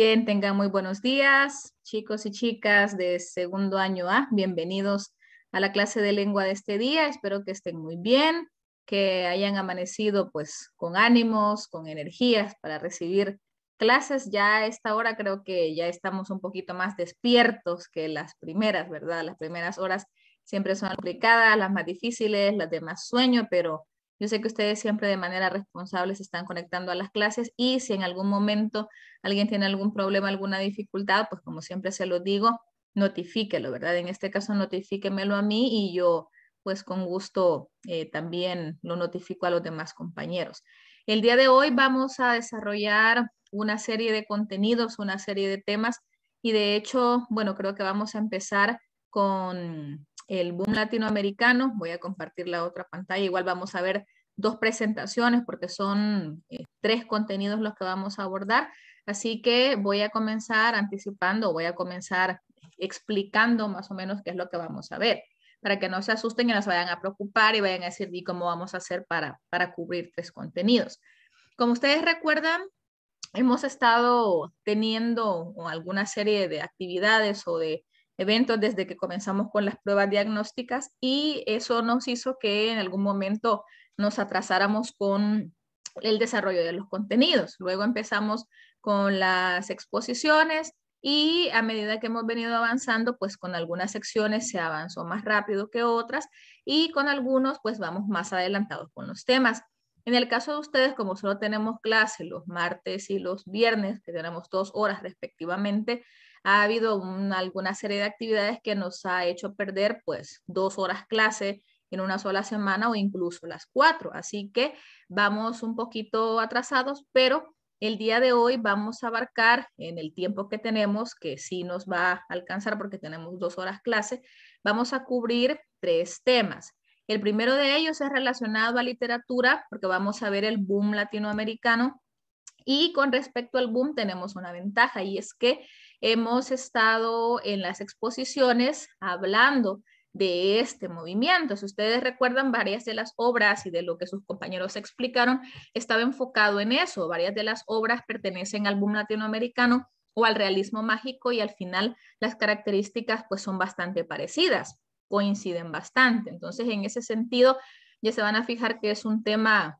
Bien, tengan muy buenos días, chicos y chicas de segundo año A. Bienvenidos a la clase de lengua de este día. Espero que estén muy bien, que hayan amanecido pues con ánimos, con energías para recibir clases. Ya a esta hora creo que ya estamos un poquito más despiertos que las primeras, ¿verdad? Las primeras horas siempre son complicadas, las más difíciles, las de más sueño, pero yo sé que ustedes siempre de manera responsable se están conectando a las clases y si en algún momento alguien tiene algún problema, alguna dificultad, pues como siempre se lo digo, notifíquelo, ¿verdad? En este caso, notifíquemelo a mí y yo pues con gusto eh, también lo notifico a los demás compañeros. El día de hoy vamos a desarrollar una serie de contenidos, una serie de temas y de hecho, bueno, creo que vamos a empezar con el boom latinoamericano. Voy a compartir la otra pantalla. Igual vamos a ver dos presentaciones porque son eh, tres contenidos los que vamos a abordar. Así que voy a comenzar anticipando, voy a comenzar explicando más o menos qué es lo que vamos a ver para que no se asusten y no se vayan a preocupar y vayan a decir, ¿y cómo vamos a hacer para, para cubrir tres contenidos? Como ustedes recuerdan, hemos estado teniendo alguna serie de actividades o de eventos desde que comenzamos con las pruebas diagnósticas y eso nos hizo que en algún momento nos atrasáramos con el desarrollo de los contenidos. Luego empezamos con las exposiciones y a medida que hemos venido avanzando, pues con algunas secciones se avanzó más rápido que otras y con algunos pues vamos más adelantados con los temas. En el caso de ustedes, como solo tenemos clases los martes y los viernes, que tenemos dos horas respectivamente, ha habido alguna serie de actividades que nos ha hecho perder pues dos horas clase en una sola semana o incluso las cuatro. Así que vamos un poquito atrasados, pero el día de hoy vamos a abarcar en el tiempo que tenemos, que sí nos va a alcanzar porque tenemos dos horas clase, vamos a cubrir tres temas. El primero de ellos es relacionado a literatura, porque vamos a ver el boom latinoamericano. Y con respecto al boom tenemos una ventaja y es que hemos estado en las exposiciones hablando de este movimiento. Si ustedes recuerdan, varias de las obras y de lo que sus compañeros explicaron estaba enfocado en eso. Varias de las obras pertenecen al boom latinoamericano o al realismo mágico y al final las características pues son bastante parecidas, coinciden bastante. Entonces, en ese sentido, ya se van a fijar que es un tema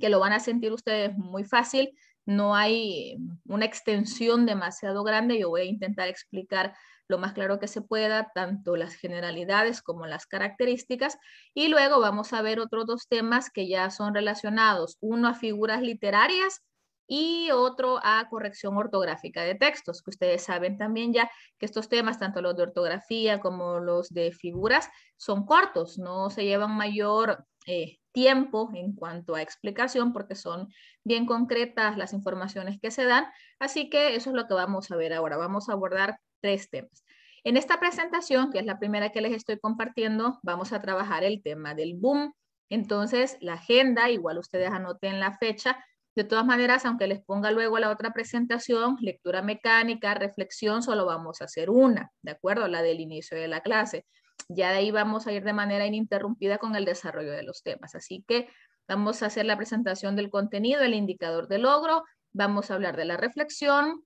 que lo van a sentir ustedes muy fácil no hay una extensión demasiado grande. Yo voy a intentar explicar lo más claro que se pueda, tanto las generalidades como las características. Y luego vamos a ver otros dos temas que ya son relacionados, uno a figuras literarias y otro a corrección ortográfica de textos, que ustedes saben también ya que estos temas, tanto los de ortografía como los de figuras, son cortos, no se llevan mayor eh, tiempo en cuanto a explicación porque son bien concretas las informaciones que se dan. Así que eso es lo que vamos a ver ahora. Vamos a abordar tres temas. En esta presentación, que es la primera que les estoy compartiendo, vamos a trabajar el tema del boom. Entonces, la agenda, igual ustedes anoten la fecha. De todas maneras, aunque les ponga luego la otra presentación, lectura mecánica, reflexión, solo vamos a hacer una, ¿de acuerdo? La del inicio de la clase ya de ahí vamos a ir de manera ininterrumpida con el desarrollo de los temas. Así que vamos a hacer la presentación del contenido, el indicador de logro, vamos a hablar de la reflexión,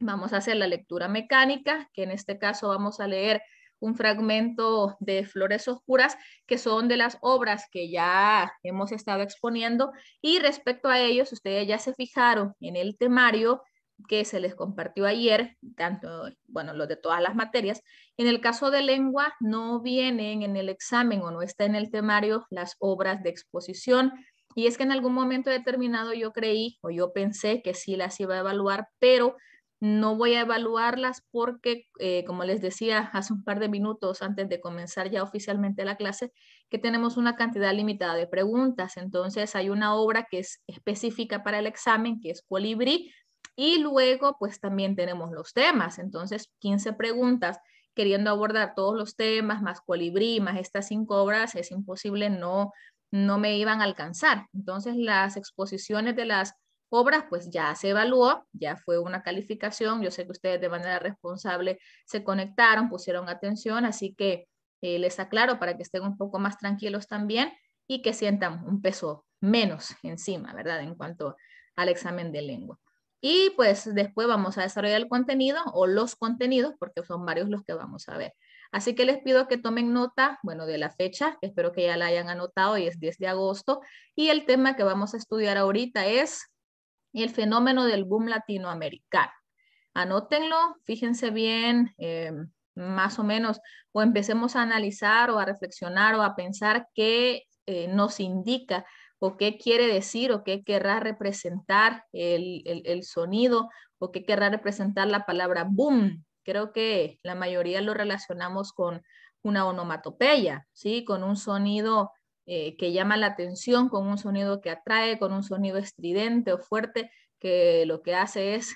vamos a hacer la lectura mecánica, que en este caso vamos a leer un fragmento de Flores Oscuras, que son de las obras que ya hemos estado exponiendo. Y respecto a ellos, ustedes ya se fijaron en el temario, que se les compartió ayer, tanto, bueno, los de todas las materias. En el caso de lengua, no vienen en el examen o no está en el temario las obras de exposición. Y es que en algún momento determinado yo creí o yo pensé que sí las iba a evaluar, pero no voy a evaluarlas porque, eh, como les decía hace un par de minutos antes de comenzar ya oficialmente la clase, que tenemos una cantidad limitada de preguntas. Entonces hay una obra que es específica para el examen, que es Colibrí, y luego, pues también tenemos los temas. Entonces, 15 preguntas queriendo abordar todos los temas, más colibrí, más estas cinco obras, es imposible, no, no me iban a alcanzar. Entonces, las exposiciones de las obras, pues ya se evaluó, ya fue una calificación. Yo sé que ustedes de manera responsable se conectaron, pusieron atención, así que eh, les aclaro para que estén un poco más tranquilos también y que sientan un peso menos encima, ¿verdad? En cuanto al examen de lengua. Y pues después vamos a desarrollar el contenido o los contenidos, porque son varios los que vamos a ver. Así que les pido que tomen nota, bueno, de la fecha, espero que ya la hayan anotado, y es 10 de agosto. Y el tema que vamos a estudiar ahorita es el fenómeno del boom latinoamericano. Anótenlo, fíjense bien, eh, más o menos, o empecemos a analizar o a reflexionar o a pensar qué eh, nos indica o qué quiere decir o qué querrá representar el, sonido o qué querrá representar la palabra boom. Creo que la mayoría lo relacionamos con una onomatopeya, ¿sí? con un sonido eh, que llama la atención, con un sonido que atrae, con un sonido estridente o fuerte, que lo que hace es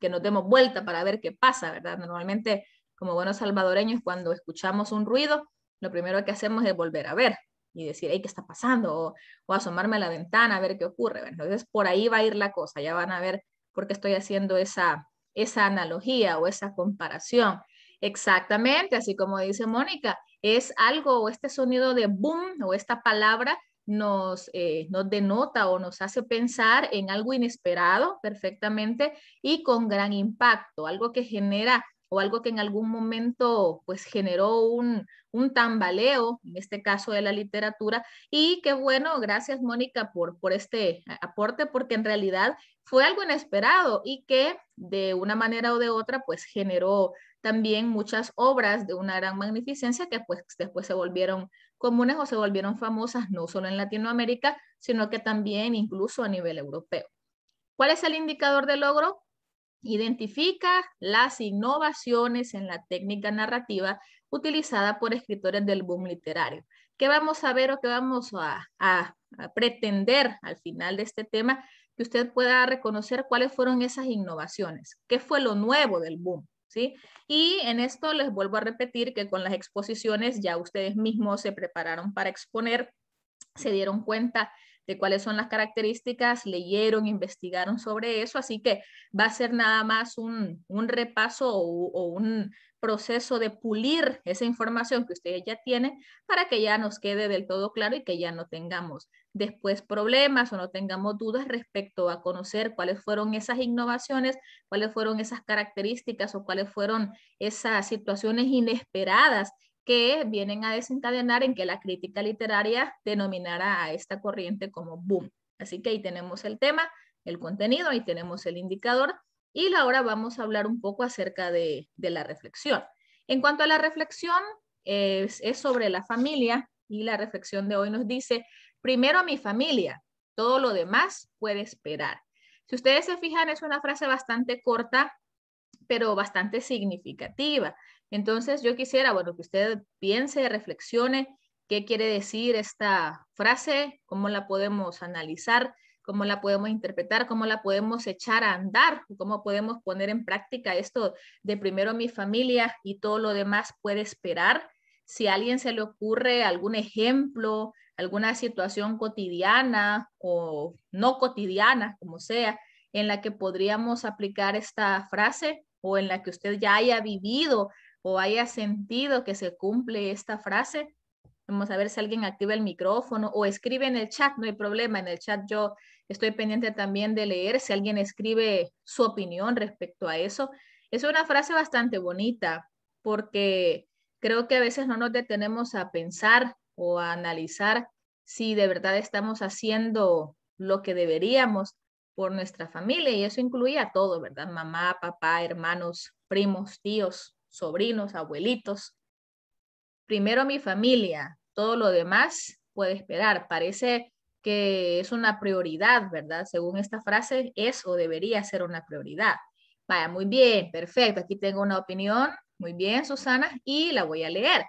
que nos demos vuelta para ver qué pasa, ¿verdad? Normalmente, como buenos salvadoreños, cuando escuchamos un ruido, lo primero que hacemos es volver a ver, y decir, hey, ¿qué está pasando? O, asomarme a la ventana a ver qué ocurre. entonces, por ahí va a ir la cosa, ya van a ver por qué estoy haciendo esa, esa analogía o esa comparación. Exactamente, así como dice Mónica, es algo o este sonido de boom o esta palabra nos, eh, nos, denota o nos hace pensar en algo inesperado perfectamente y con gran impacto, algo que genera o algo que en algún momento pues generó un, un tambaleo, en este caso de la literatura. Y qué bueno, gracias Mónica por, por este aporte, porque en realidad fue algo inesperado y que de una manera o de otra pues generó también muchas obras de una gran magnificencia que pues después se volvieron comunes o se volvieron famosas no solo en Latinoamérica, sino que también incluso a nivel europeo. ¿Cuál es el indicador de logro? Identifica las innovaciones en la técnica narrativa utilizada por escritores del boom literario. ¿Qué vamos a ver o qué vamos a, pretender al final de este tema? Que usted pueda reconocer cuáles fueron esas innovaciones, qué fue lo nuevo del boom. ¿Sí? Y en esto les vuelvo a repetir que con las exposiciones ya ustedes mismos se prepararon para exponer, se dieron cuenta de cuáles son las características, leyeron, investigaron sobre eso, así que va a ser nada más un, repaso o, o un proceso de pulir esa información que ustedes ya tienen para que ya nos quede del todo claro y que ya no tengamos después problemas o no tengamos dudas respecto a conocer cuáles fueron esas innovaciones, cuáles fueron esas características o cuáles fueron esas situaciones inesperadas que vienen a desencadenar en que la crítica literaria denominara a esta corriente como boom. Así que ahí tenemos el tema, el contenido, ahí tenemos el indicador y ahora vamos a hablar un poco acerca de, la reflexión. En cuanto a la reflexión, es, es sobre la familia y la reflexión de hoy nos dice, primero mi familia, todo lo demás puede esperar. Si ustedes se fijan, es una frase bastante corta, pero bastante significativa. Entonces, yo quisiera, bueno, que usted piense, reflexione qué quiere decir esta frase, cómo la podemos analizar, cómo la podemos interpretar, cómo la podemos echar a andar, cómo podemos poner en práctica esto de primero mi familia y todo lo demás puede esperar. Si a alguien se le ocurre algún ejemplo, alguna situación cotidiana o no cotidiana, como sea, en la que podríamos aplicar esta frase o en la que usted ya haya vivido o haya sentido que se cumple esta frase. Vamos a ver si alguien activa el micrófono o escribe en el chat, no hay problema. En el chat yo estoy pendiente también de leer si alguien escribe su opinión respecto a eso. Es una frase bastante bonita porque creo que a veces no nos detenemos a pensar o a analizar si de verdad estamos haciendo lo que deberíamos por nuestra familia y eso incluye a todo, ¿verdad? Mamá, papá, hermanos, primos, tíos, sobrinos, abuelitos. Primero mi familia, todo lo demás puede esperar. Parece que es una prioridad, ¿verdad? Según esta frase, eso debería ser una prioridad. Vaya, muy bien, perfecto. Aquí tengo una opinión. Muy bien, Susana, y la voy a leer.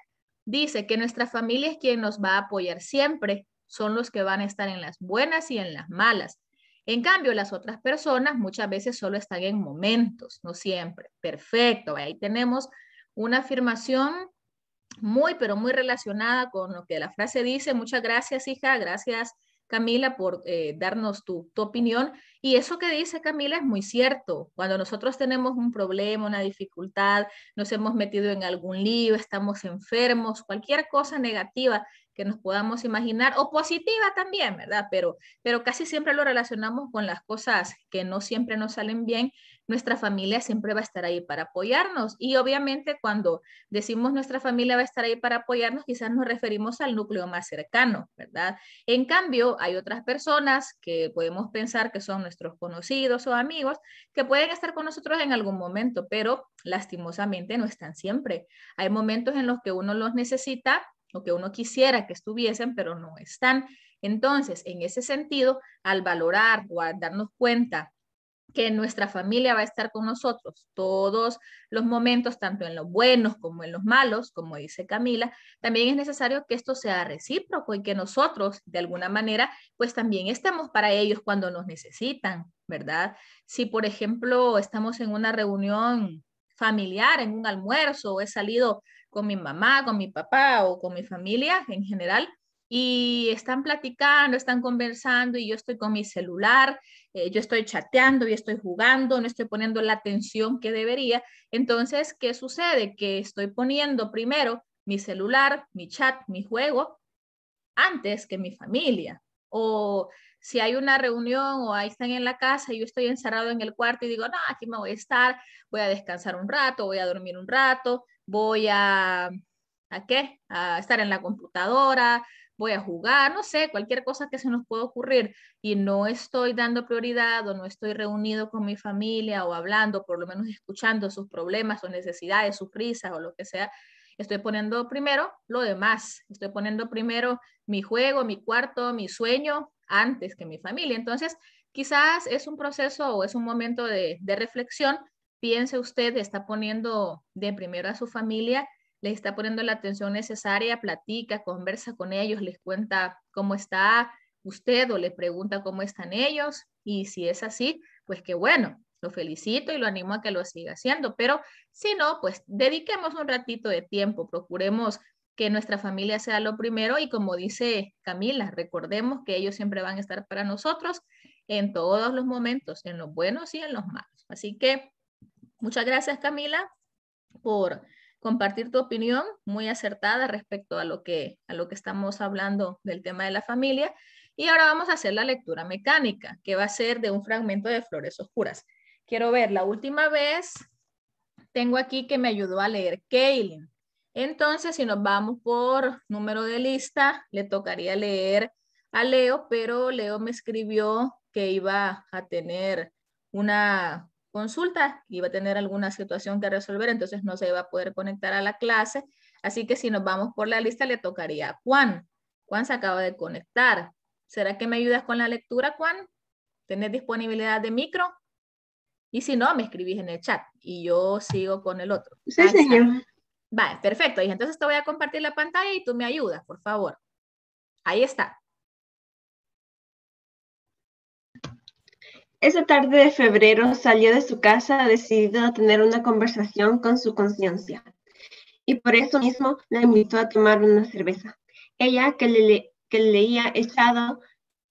Dice que nuestra familia es quien nos va a apoyar siempre, son los que van a estar en las buenas y en las malas. En cambio, las otras personas muchas veces solo están en momentos, no siempre. Perfecto, ahí tenemos una afirmación muy, pero muy relacionada con lo que la frase dice. Muchas gracias, hija. Gracias, Camila, por eh, darnos tu, tu, opinión. Y eso que dice Camila es muy cierto. Cuando nosotros tenemos un problema, una dificultad, nos hemos metido en algún lío, estamos enfermos, cualquier cosa negativa que nos podamos imaginar, o positiva también, ¿verdad? Pero, pero casi siempre lo relacionamos con las cosas que no siempre nos salen bien. Nuestra familia siempre va a estar ahí para apoyarnos. Y obviamente cuando decimos nuestra familia va a estar ahí para apoyarnos, quizás nos referimos al núcleo más cercano, ¿verdad? En cambio, hay otras personas que podemos pensar que son nuestros conocidos o amigos que pueden estar con nosotros en algún momento, pero lastimosamente no están siempre. Hay momentos en los que uno los necesita o que uno quisiera que estuviesen, pero no están. Entonces, en ese sentido, al valorar o al darnos cuenta que nuestra familia va a estar con nosotros todos los momentos, tanto en los buenos como en los malos, como dice Camila, también es necesario que esto sea recíproco y que nosotros, de alguna manera, pues también estemos para ellos cuando nos necesitan, ¿verdad? Si, por ejemplo, estamos en una reunión familiar, en un almuerzo, o he salido con mi mamá, con mi papá o con mi familia en general y están platicando, están conversando y yo estoy con mi celular, eh, yo estoy chateando, y estoy jugando, no estoy poniendo la atención que debería. Entonces, ¿qué sucede? Que estoy poniendo primero mi celular, mi chat, mi juego, antes que mi familia. O si hay una reunión o ahí están en la casa y yo estoy encerrado en el cuarto y digo, no, aquí me voy a estar, voy a descansar un rato, voy a dormir un rato, voy a, ¿a qué? A estar en la computadora, voy a jugar, no sé, cualquier cosa que se nos pueda ocurrir y no estoy dando prioridad o no estoy reunido con mi familia o hablando, por lo menos escuchando sus problemas o necesidades, sus prisas o lo que sea, estoy poniendo primero lo demás, estoy poniendo primero mi juego, mi cuarto, mi sueño antes que mi familia. Entonces, quizás es un proceso o es un momento de reflexión Piense usted, está poniendo de primero a su familia, le está poniendo la atención necesaria, platica, conversa con ellos, les cuenta cómo está usted o le pregunta cómo están ellos y si es así, pues qué bueno, lo felicito y lo animo a que lo siga haciendo, pero si no, pues dediquemos un ratito de tiempo, procuremos que nuestra familia sea lo primero y como dice Camila, recordemos que ellos siempre van a estar para nosotros en todos los momentos, en los buenos y en los malos. Así que Muchas gracias, Camila, por compartir tu opinión muy acertada respecto a lo que, a lo que estamos hablando del tema de la familia. Y ahora vamos a hacer la lectura mecánica, que va a ser de un fragmento de Flores Oscuras. Quiero ver, la última vez tengo aquí que me ayudó a leer Kaylin. Entonces, si nos vamos por número de lista, le tocaría leer a Leo, pero Leo me escribió que iba a tener una consulta, iba a tener alguna situación que resolver, entonces no se iba a poder conectar a la clase. Así que si nos vamos por la lista, le tocaría a Juan. Juan se acaba de conectar. ¿Será que me ayudas con la lectura, Juan? ¿Tenés disponibilidad de micro? Y si no, me escribís en el chat y yo sigo con el otro. Sí, Vale, perfecto. Y entonces te voy a compartir la pantalla y tú me ayudas, por favor. Ahí está. Esa tarde de febrero salió de su casa decidido a tener una conversación con su conciencia. Y por eso mismo la invitó a tomar una cerveza. Ella que, leía echado,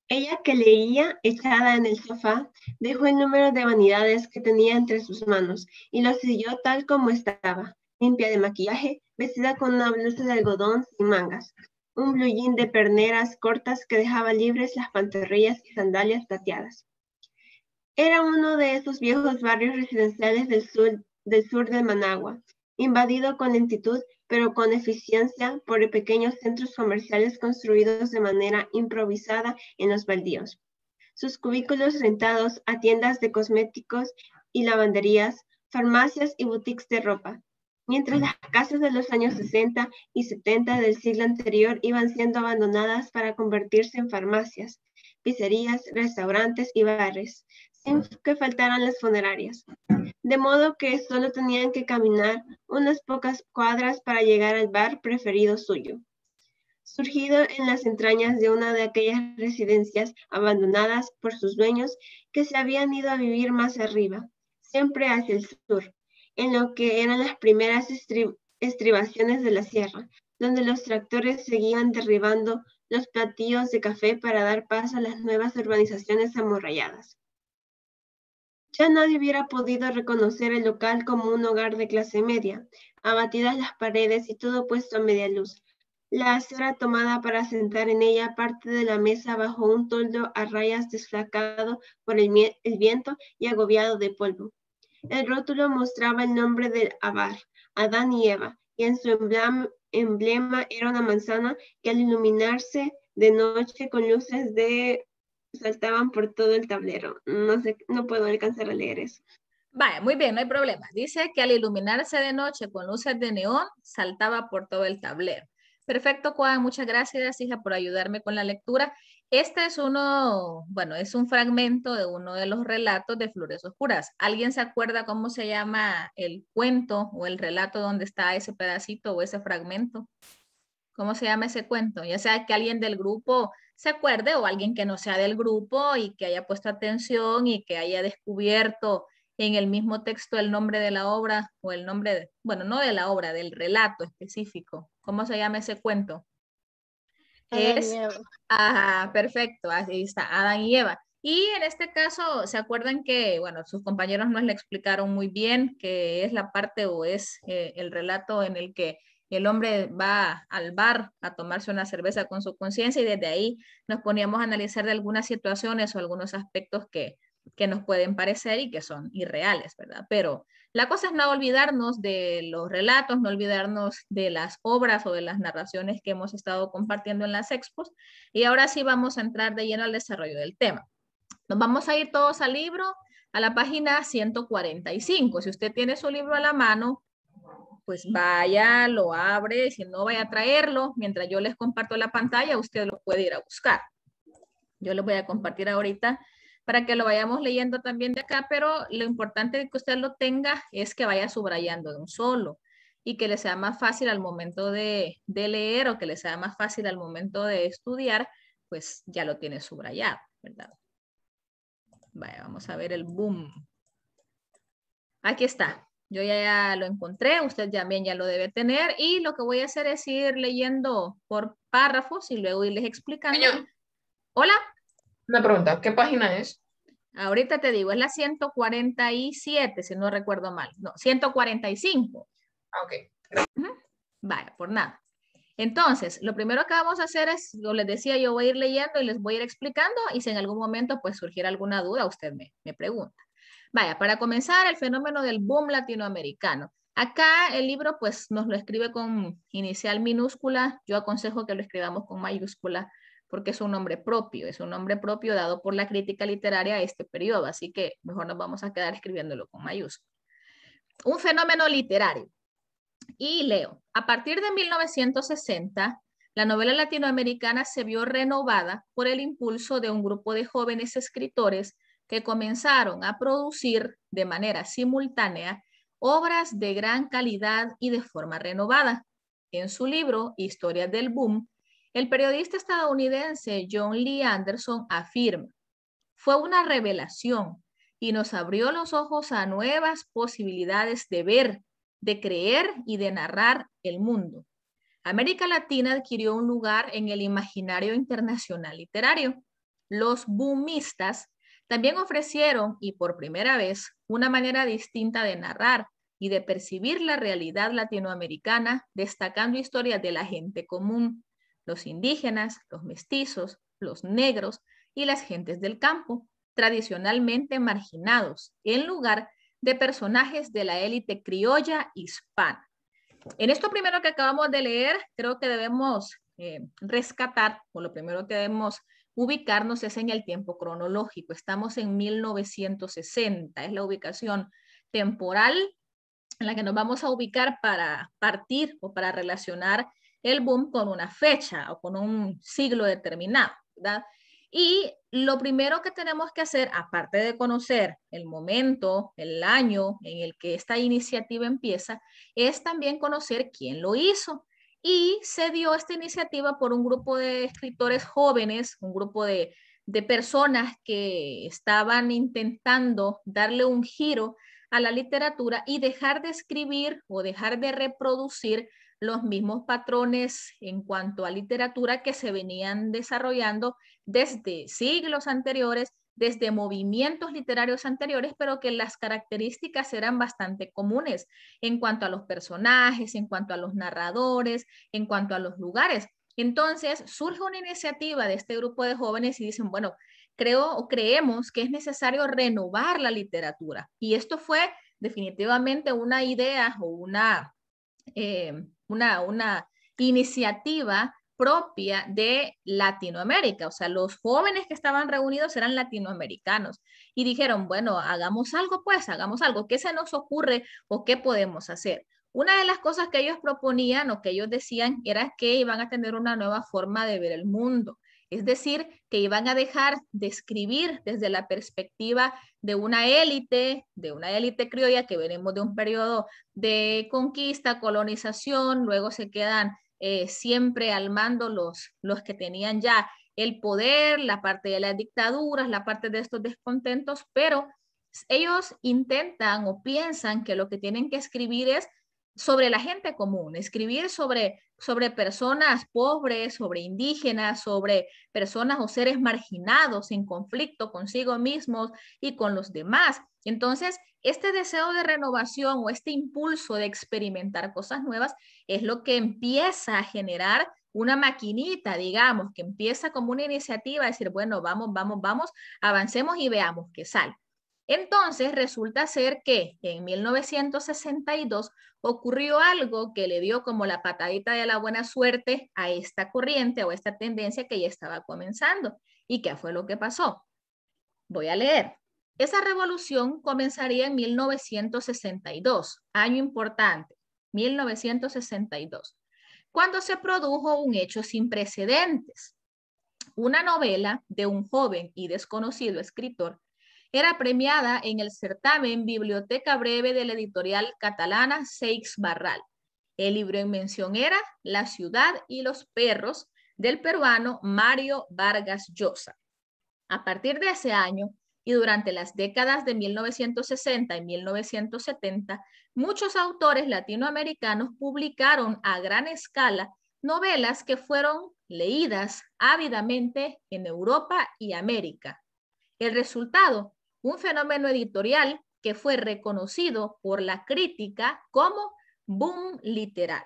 ella que leía echada en el sofá, dejó el número de vanidades que tenía entre sus manos y lo siguió tal como estaba, limpia de maquillaje, vestida con una blusa de algodón sin mangas, un blue jean de perneras cortas que dejaba libres las pantorrillas y sandalias plateadas era uno de esos viejos barrios residenciales del sur, del sur de Managua, invadido con lentitud pero con eficiencia por pequeños centros comerciales construidos de manera improvisada en los baldíos. Sus cubículos rentados a tiendas de cosméticos y lavanderías, farmacias y boutiques de ropa, mientras las casas de los años 60 y 70 del siglo anterior iban siendo abandonadas para convertirse en farmacias, pizzerías, restaurantes y bares, sin que faltaran las funerarias, de modo que solo tenían que caminar unas pocas cuadras para llegar al bar preferido suyo, surgido en las entrañas de una de aquellas residencias abandonadas por sus dueños que se habían ido a vivir más arriba, siempre hacia el sur, en lo que eran las primeras estribaciones de la sierra, donde los tractores seguían derribando los platillos de café para dar paso a las nuevas urbanizaciones amurralladas. Ya nadie hubiera podido reconocer el local como un hogar de clase media, abatidas las paredes y todo puesto a media luz. La acera tomada para sentar en ella parte de la mesa bajo un toldo a rayas desflacado por el, viento y agobiado de polvo. El rótulo mostraba el nombre del Abar, Adán y Eva, y en su emblema era una manzana que al iluminarse de noche con luces de saltaban por todo el tablero. No sé, no puedo alcanzar a leer eso. Vaya, muy bien, no hay problema. Dice que al iluminarse de noche con luces de neón, saltaba por todo el tablero. Perfecto, Juan, muchas gracias, hija, por ayudarme con la lectura. Este es uno, bueno, es un fragmento de uno de los relatos de Flores Oscuras. ¿Alguien se acuerda cómo se llama el cuento o el relato donde está ese pedacito o ese fragmento? ¿Cómo se llama ese cuento? Ya sea que alguien del grupo se acuerde o alguien que no sea del grupo y que haya puesto atención y que haya descubierto en el mismo texto el nombre de la obra o el nombre, de, bueno, no de la obra, del relato específico. ¿Cómo se llama ese cuento? es, Ajá, perfecto, ahí está, Adán y Eva. Y en este caso, ¿se acuerdan que, bueno, sus compañeros nos le explicaron muy bien que es la parte o es eh, el relato en el que el hombre va al bar a tomarse una cerveza con su conciencia y desde ahí nos poníamos a analizar de algunas situaciones o algunos aspectos que, que nos pueden parecer y que son irreales, ¿verdad? Pero la cosa es no olvidarnos de los relatos, no olvidarnos de las obras o de las narraciones que hemos estado compartiendo en las expos. Y ahora sí vamos a entrar de lleno al desarrollo del tema. Nos vamos a ir todos al libro, a la página 145. Si usted tiene su libro a la mano, pues vaya, lo abre, si no vaya a traerlo, mientras yo les comparto la pantalla, usted lo puede ir a buscar. Yo lo voy a compartir ahorita para que lo vayamos leyendo también de acá, pero lo importante de que usted lo tenga es que vaya subrayando de un solo y que le sea más fácil al momento de, de leer o que le sea más fácil al momento de estudiar, pues ya lo tiene subrayado, ¿verdad? Vaya, vamos a ver el boom. Aquí está. Yo ya lo encontré, usted también ya lo debe tener y lo que voy a hacer es ir leyendo por párrafos y luego irles explicando. Hola. Una pregunta, ¿qué página es? Ahorita te digo, es la 147, si no recuerdo mal. No, 145. Ah, ok. Vaya, por nada. Entonces, lo primero que vamos a hacer es, yo les decía, yo voy a ir leyendo y les voy a ir explicando y si en algún momento pues surgiera alguna duda, usted me pregunta. Vaya, para comenzar, el fenómeno del boom latinoamericano. Acá el libro pues nos lo escribe con inicial minúscula, yo aconsejo que lo escribamos con mayúscula porque es un nombre propio, es un nombre propio dado por la crítica literaria a este periodo, así que mejor nos vamos a quedar escribiéndolo con mayúscula. Un fenómeno literario. Y leo, a partir de 1960, la novela latinoamericana se vio renovada por el impulso de un grupo de jóvenes escritores que comenzaron a producir de manera simultánea obras de gran calidad y de forma renovada. En su libro Historia del Boom, el periodista estadounidense John Lee Anderson afirma, fue una revelación y nos abrió los ojos a nuevas posibilidades de ver, de creer y de narrar el mundo. América Latina adquirió un lugar en el imaginario internacional literario. Los boomistas también ofrecieron, y por primera vez, una manera distinta de narrar y de percibir la realidad latinoamericana, destacando historias de la gente común, los indígenas, los mestizos, los negros y las gentes del campo, tradicionalmente marginados, en lugar de personajes de la élite criolla hispana. En esto primero que acabamos de leer, creo que debemos eh, rescatar, o lo primero que debemos ubicarnos es en el tiempo cronológico. Estamos en 1960, es la ubicación temporal en la que nos vamos a ubicar para partir o para relacionar el boom con una fecha o con un siglo determinado, Y lo primero que tenemos que hacer, aparte de conocer el momento, el año en el que esta iniciativa empieza, es también conocer quién lo hizo. Y se dio esta iniciativa por un grupo de escritores jóvenes, un grupo de, personas que estaban intentando darle un giro a la literatura y dejar de escribir o dejar de reproducir los mismos patrones en cuanto a literatura que se venían desarrollando desde siglos anteriores desde movimientos literarios anteriores, pero que las características eran bastante comunes en cuanto a los personajes, en cuanto a los narradores, en cuanto a los lugares. Entonces surge una iniciativa de este grupo de jóvenes y dicen, bueno, creo o creemos que es necesario renovar la literatura. Y esto fue definitivamente una idea o una, eh, una, una iniciativa propia de Latinoamérica. O sea, los jóvenes que estaban reunidos eran latinoamericanos y dijeron, bueno, hagamos algo, pues, hagamos algo. ¿Qué se nos ocurre o qué podemos hacer? Una de las cosas que ellos proponían o que ellos decían era que iban a tener una nueva forma de ver el mundo. Es decir, que iban a dejar de escribir desde la perspectiva de una élite, de una élite criolla que venimos de un periodo de conquista, colonización, luego se quedan eh, siempre al mando los, los que tenían ya el poder, la parte de las dictaduras, la parte de estos descontentos, pero ellos intentan o piensan que lo que tienen que escribir es sobre la gente común, escribir sobre, sobre personas pobres, sobre indígenas, sobre personas o seres marginados en conflicto consigo mismos y con los demás. Entonces, este deseo de renovación o este impulso de experimentar cosas nuevas es lo que empieza a generar una maquinita, digamos, que empieza como una iniciativa, a decir, bueno, vamos, vamos, vamos, avancemos y veamos qué sale. Entonces resulta ser que en 1962 ocurrió algo que le dio como la patadita de la buena suerte a esta corriente o esta tendencia que ya estaba comenzando. ¿Y qué fue lo que pasó? Voy a leer. Esa revolución comenzaría en 1962, año importante, 1962, cuando se produjo un hecho sin precedentes. Una novela de un joven y desconocido escritor era premiada en el certamen Biblioteca Breve de la editorial catalana Seix Barral. El libro en mención era La ciudad y los perros del peruano Mario Vargas Llosa. A partir de ese año, y durante las décadas de 1960 y 1970, muchos autores latinoamericanos publicaron a gran escala novelas que fueron leídas ávidamente en Europa y América. El resultado, un fenómeno editorial que fue reconocido por la crítica como boom literal.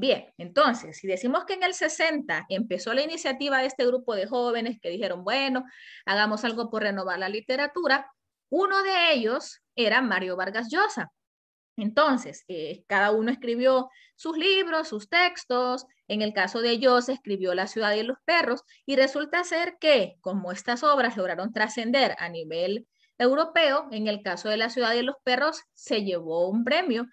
Bien, entonces, si decimos que en el 60 empezó la iniciativa de este grupo de jóvenes que dijeron, bueno, hagamos algo por renovar la literatura, uno de ellos era Mario Vargas Llosa. Entonces, eh, cada uno escribió sus libros, sus textos. En el caso de Llosa, escribió La ciudad y los perros. Y resulta ser que, como estas obras lograron trascender a nivel europeo, en el caso de La ciudad y los perros, se llevó un premio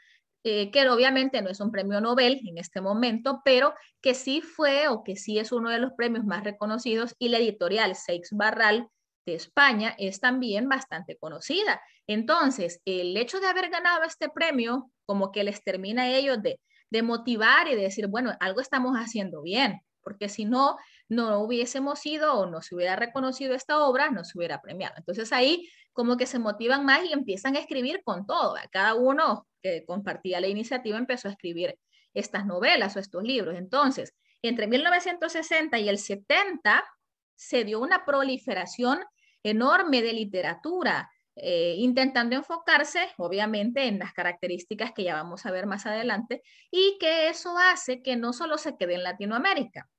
eh, que obviamente no es un premio Nobel en este momento, pero que sí fue o que sí es uno de los premios más reconocidos y la editorial Seix Barral de España es también bastante conocida. Entonces, el hecho de haber ganado este premio como que les termina a ellos de, de motivar y de decir, bueno, algo estamos haciendo bien, porque si no, no hubiésemos ido o no se hubiera reconocido esta obra, no se hubiera premiado. Entonces ahí como que se motivan más y empiezan a escribir con todo. Cada uno que compartía la iniciativa empezó a escribir estas novelas o estos libros. Entonces, entre 1960 y el 70 se dio una proliferación enorme de literatura, eh, intentando enfocarse, obviamente, en las características que ya vamos a ver más adelante, y que eso hace que no solo se quede en Latinoamérica,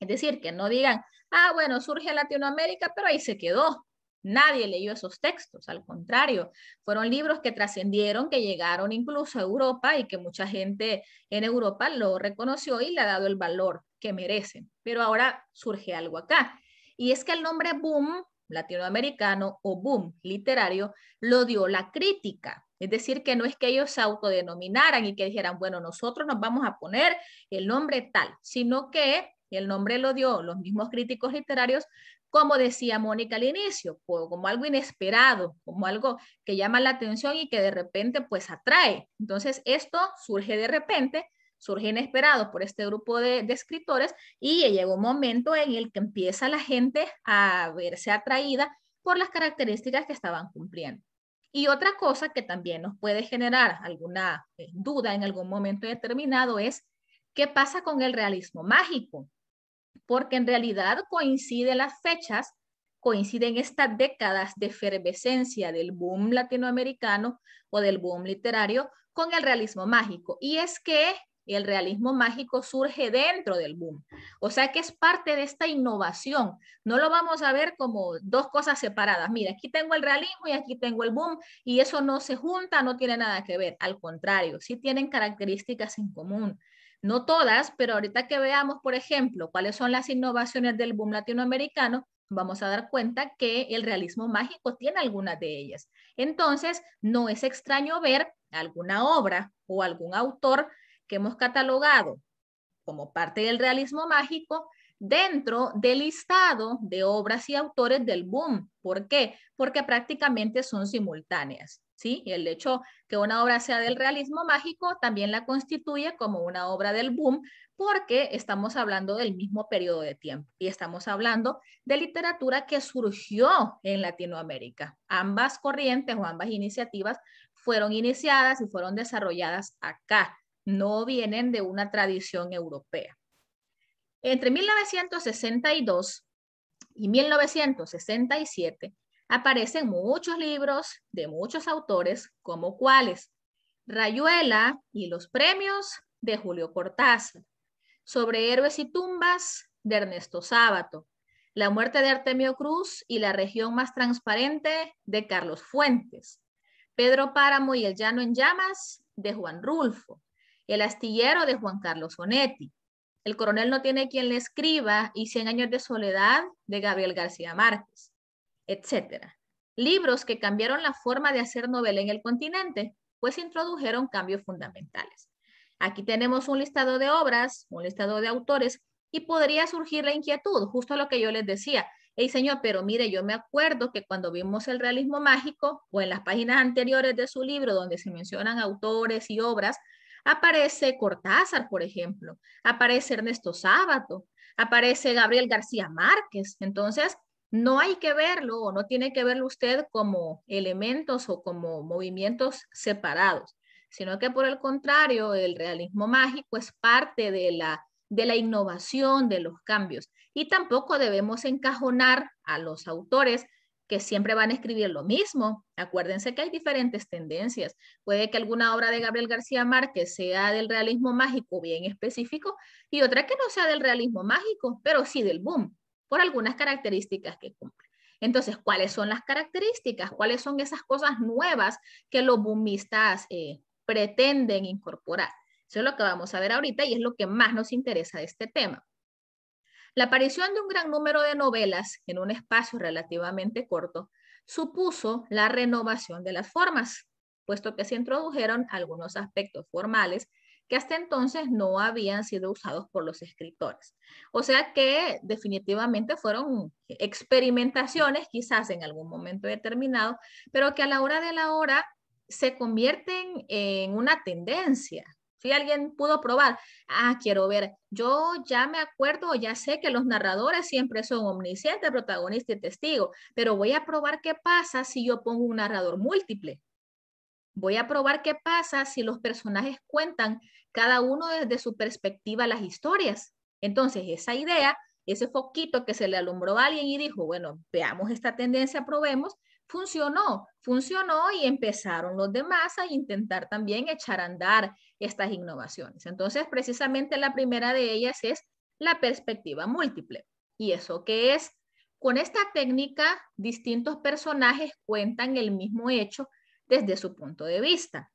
es decir, que no digan, ah, bueno, surge en Latinoamérica, pero ahí se quedó. Nadie leyó esos textos, al contrario, fueron libros que trascendieron, que llegaron incluso a Europa y que mucha gente en Europa lo reconoció y le ha dado el valor que merecen. Pero ahora surge algo acá. Y es que el nombre boom latinoamericano o boom literario lo dio la crítica. Es decir, que no es que ellos se autodenominaran y que dijeran, bueno, nosotros nos vamos a poner el nombre tal, sino que y el nombre lo dio los mismos críticos literarios, como decía Mónica al inicio, como algo inesperado, como algo que llama la atención y que de repente pues atrae. Entonces esto surge de repente, surge inesperado por este grupo de, de escritores y llega un momento en el que empieza la gente a verse atraída por las características que estaban cumpliendo. Y otra cosa que también nos puede generar alguna eh, duda en algún momento determinado es qué pasa con el realismo mágico porque en realidad coinciden las fechas, coinciden estas décadas de efervescencia del boom latinoamericano o del boom literario con el realismo mágico. Y es que el realismo mágico surge dentro del boom. O sea que es parte de esta innovación. No lo vamos a ver como dos cosas separadas. Mira, aquí tengo el realismo y aquí tengo el boom y eso no se junta, no tiene nada que ver. Al contrario, sí tienen características en común. No todas, pero ahorita que veamos, por ejemplo, cuáles son las innovaciones del boom latinoamericano, vamos a dar cuenta que el realismo mágico tiene algunas de ellas. Entonces, no es extraño ver alguna obra o algún autor que hemos catalogado como parte del realismo mágico dentro del listado de obras y autores del boom. ¿Por qué? Porque prácticamente son simultáneas. Y el hecho que una obra sea del realismo mágico también la constituye como una obra del boom porque estamos hablando del mismo periodo de tiempo y estamos hablando de literatura que surgió en Latinoamérica. Ambas corrientes o ambas iniciativas fueron iniciadas y fueron desarrolladas acá, no vienen de una tradición europea. Entre 1962 y 1967, aparecen muchos libros de muchos autores, como cuáles Rayuela y los premios de Julio Cortázar, sobre héroes y tumbas de Ernesto Sábato, la muerte de Artemio Cruz y la región más transparente de Carlos Fuentes, Pedro Páramo y el llano en llamas de Juan Rulfo, el astillero de Juan Carlos Onetti, el coronel no tiene quien le escriba y Cien años de soledad de Gabriel García Márquez etc. Libros que cambiaron la forma de hacer novela en el continente, pues introdujeron cambios fundamentales. Aquí tenemos un listado de obras, un listado de autores, y podría surgir la inquietud, justo lo que yo les decía. Hey, señor, pero mire, yo me acuerdo que cuando vimos el realismo mágico, o en las páginas anteriores de su libro, donde se mencionan autores y obras, aparece Cortázar, por ejemplo, aparece Ernesto Sábato, aparece Gabriel García Márquez. Entonces, no hay que verlo o no tiene que verlo usted como elementos o como movimientos separados, sino que por el contrario, el realismo mágico es parte de la, de la innovación, de los cambios. Y tampoco debemos encajonar a los autores que siempre van a escribir lo mismo. Acuérdense que hay diferentes tendencias. Puede que alguna obra de Gabriel García Márquez sea del realismo mágico bien específico y otra que no sea del realismo mágico, pero sí del boom por algunas características que cumple. Entonces, ¿cuáles son las características? ¿Cuáles son esas cosas nuevas que los boomistas eh, pretenden incorporar? Eso es lo que vamos a ver ahorita y es lo que más nos interesa de este tema. La aparición de un gran número de novelas en un espacio relativamente corto supuso la renovación de las formas, puesto que se introdujeron algunos aspectos formales que hasta entonces no habían sido usados por los escritores. O sea que definitivamente fueron experimentaciones, quizás en algún momento determinado, pero que a la hora de la hora se convierten en una tendencia. Si alguien pudo probar, ah, quiero ver, yo ya me acuerdo, ya sé que los narradores siempre son omniscientes, protagonista y testigo, pero voy a probar qué pasa si yo pongo un narrador múltiple Voy a probar qué pasa si los personajes cuentan cada uno desde su perspectiva las historias. Entonces, esa idea, ese foquito que se le alumbró a alguien y dijo, bueno, veamos esta tendencia, probemos, funcionó, funcionó y empezaron los demás a intentar también echar a andar estas innovaciones. Entonces, precisamente la primera de ellas es la perspectiva múltiple. ¿Y eso qué es? Con esta técnica, distintos personajes cuentan el mismo hecho desde su punto de vista.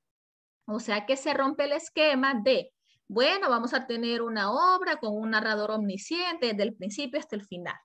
O sea que se rompe el esquema de, bueno, vamos a tener una obra con un narrador omnisciente desde el principio hasta el final,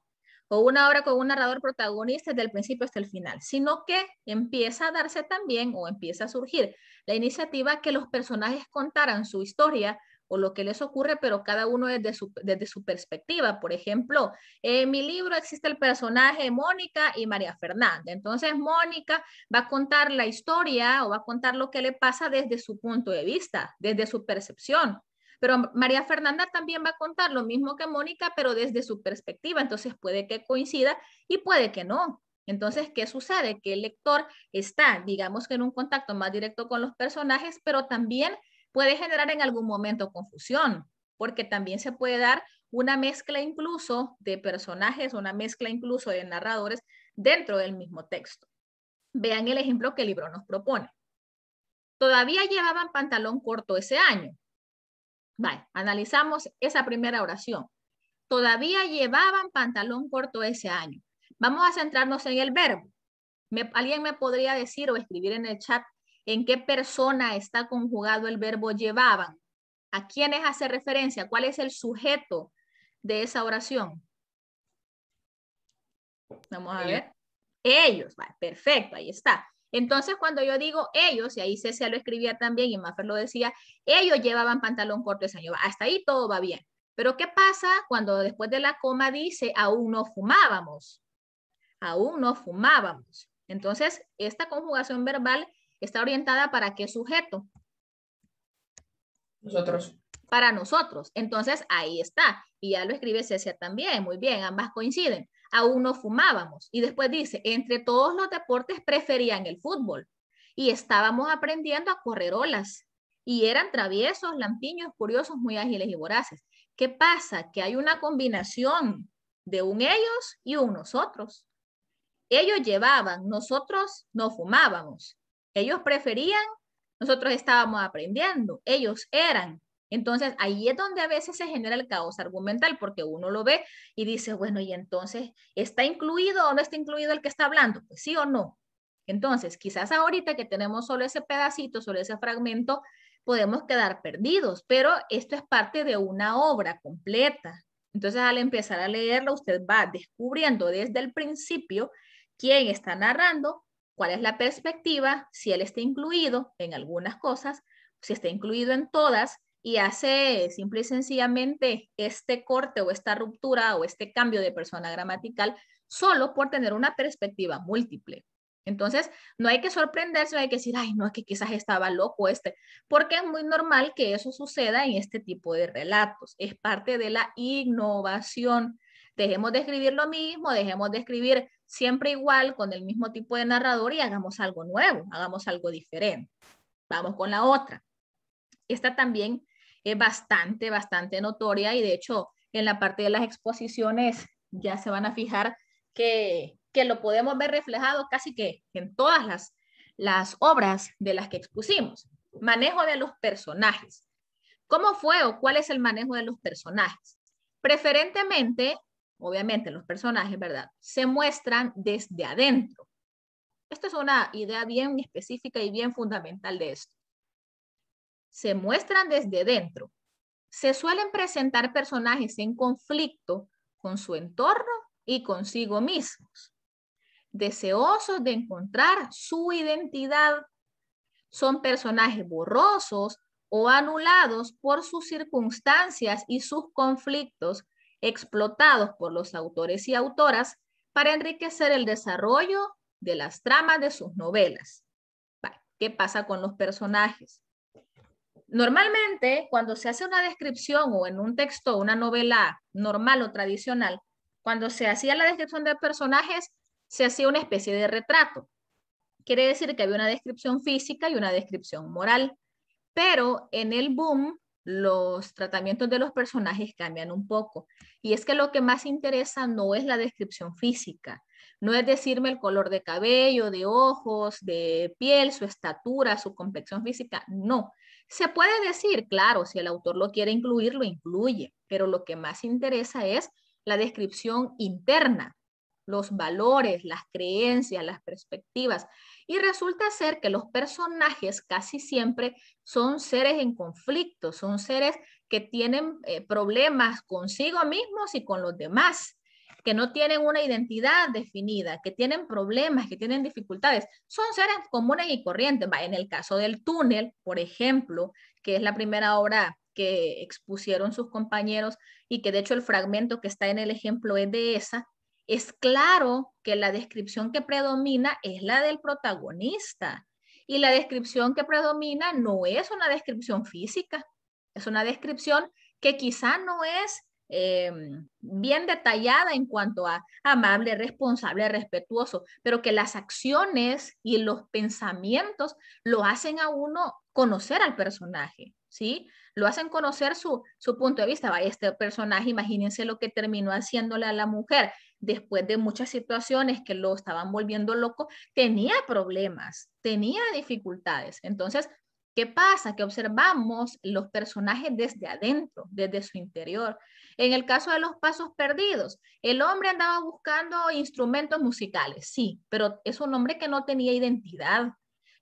o una obra con un narrador protagonista desde el principio hasta el final, sino que empieza a darse también o empieza a surgir la iniciativa que los personajes contaran su historia o lo que les ocurre, pero cada uno desde su, desde su perspectiva. Por ejemplo, en mi libro existe el personaje Mónica y María Fernanda. Entonces, Mónica va a contar la historia o va a contar lo que le pasa desde su punto de vista, desde su percepción. Pero María Fernanda también va a contar lo mismo que Mónica, pero desde su perspectiva. Entonces, puede que coincida y puede que no. Entonces, ¿qué sucede? Que el lector está, digamos que en un contacto más directo con los personajes, pero también puede generar en algún momento confusión, porque también se puede dar una mezcla incluso de personajes, una mezcla incluso de narradores dentro del mismo texto. Vean el ejemplo que el libro nos propone. Todavía llevaban pantalón corto ese año. Vale, analizamos esa primera oración. Todavía llevaban pantalón corto ese año. Vamos a centrarnos en el verbo. ¿Alguien me podría decir o escribir en el chat en qué persona está conjugado el verbo llevaban. ¿A quiénes hace referencia? ¿Cuál es el sujeto de esa oración? Vamos a ver. Ellos, perfecto, ahí está. Entonces, cuando yo digo ellos, y ahí César lo escribía también y Maffer lo decía, ellos llevaban pantalón corto ese año. Hasta ahí todo va bien. Pero, ¿qué pasa cuando después de la coma dice aún no fumábamos? Aún no fumábamos. Entonces, esta conjugación verbal está orientada para qué sujeto? Nosotros. Para nosotros. Entonces, ahí está. Y ya lo escribe Cecia también. Muy bien, ambas coinciden. Aún no fumábamos. Y después dice, entre todos los deportes preferían el fútbol. Y estábamos aprendiendo a correr olas. Y eran traviesos, lampiños, curiosos, muy ágiles y voraces. ¿Qué pasa? Que hay una combinación de un ellos y un nosotros. Ellos llevaban, nosotros no fumábamos. Ellos preferían, nosotros estábamos aprendiendo, ellos eran. Entonces ahí es donde a veces se genera el caos argumental porque uno lo ve y dice, bueno, y entonces, ¿está incluido o no está incluido el que está hablando? Pues sí o no. Entonces, quizás ahorita que tenemos solo ese pedacito, solo ese fragmento, podemos quedar perdidos, pero esto es parte de una obra completa. Entonces, al empezar a leerlo, usted va descubriendo desde el principio quién está narrando, cuál es la perspectiva, si él está incluido en algunas cosas, si está incluido en todas y hace simple y sencillamente este corte o esta ruptura o este cambio de persona gramatical solo por tener una perspectiva múltiple. Entonces, no hay que sorprenderse, no hay que decir, ay, no, es que quizás estaba loco este, porque es muy normal que eso suceda en este tipo de relatos. Es parte de la innovación. Dejemos de escribir lo mismo, dejemos de escribir siempre igual, con el mismo tipo de narrador y hagamos algo nuevo, hagamos algo diferente. Vamos con la otra. Esta también es bastante, bastante notoria y de hecho en la parte de las exposiciones ya se van a fijar que, que lo podemos ver reflejado casi que en todas las, las obras de las que expusimos. Manejo de los personajes. ¿Cómo fue o cuál es el manejo de los personajes? Preferentemente obviamente los personajes, ¿verdad? Se muestran desde adentro. Esta es una idea bien específica y bien fundamental de esto. Se muestran desde adentro. Se suelen presentar personajes en conflicto con su entorno y consigo mismos, deseosos de encontrar su identidad. Son personajes borrosos o anulados por sus circunstancias y sus conflictos explotados por los autores y autoras para enriquecer el desarrollo de las tramas de sus novelas. ¿Qué pasa con los personajes? Normalmente, cuando se hace una descripción o en un texto, una novela normal o tradicional, cuando se hacía la descripción de personajes, se hacía una especie de retrato. Quiere decir que había una descripción física y una descripción moral. Pero en el boom los tratamientos de los personajes cambian un poco. Y es que lo que más interesa no es la descripción física, no es decirme el color de cabello, de ojos, de piel, su estatura, su complexión física, no. Se puede decir, claro, si el autor lo quiere incluir, lo incluye, pero lo que más interesa es la descripción interna, los valores, las creencias, las perspectivas, y resulta ser que los personajes casi siempre son seres en conflicto, son seres que tienen eh, problemas consigo mismos y con los demás, que no tienen una identidad definida, que tienen problemas, que tienen dificultades. Son seres comunes y corrientes. En el caso del túnel, por ejemplo, que es la primera obra que expusieron sus compañeros y que de hecho el fragmento que está en el ejemplo es de esa, es claro que la descripción que predomina es la del protagonista y la descripción que predomina no es una descripción física, es una descripción que quizá no es eh, bien detallada en cuanto a amable, responsable, respetuoso, pero que las acciones y los pensamientos lo hacen a uno conocer al personaje, ¿sí? Lo hacen conocer su, su punto de vista. Vaya, este personaje, imagínense lo que terminó haciéndole a la mujer después de muchas situaciones que lo estaban volviendo loco, tenía problemas, tenía dificultades. Entonces, ¿qué pasa? Que observamos los personajes desde adentro, desde su interior. En el caso de los pasos perdidos, el hombre andaba buscando instrumentos musicales, sí, pero es un hombre que no tenía identidad,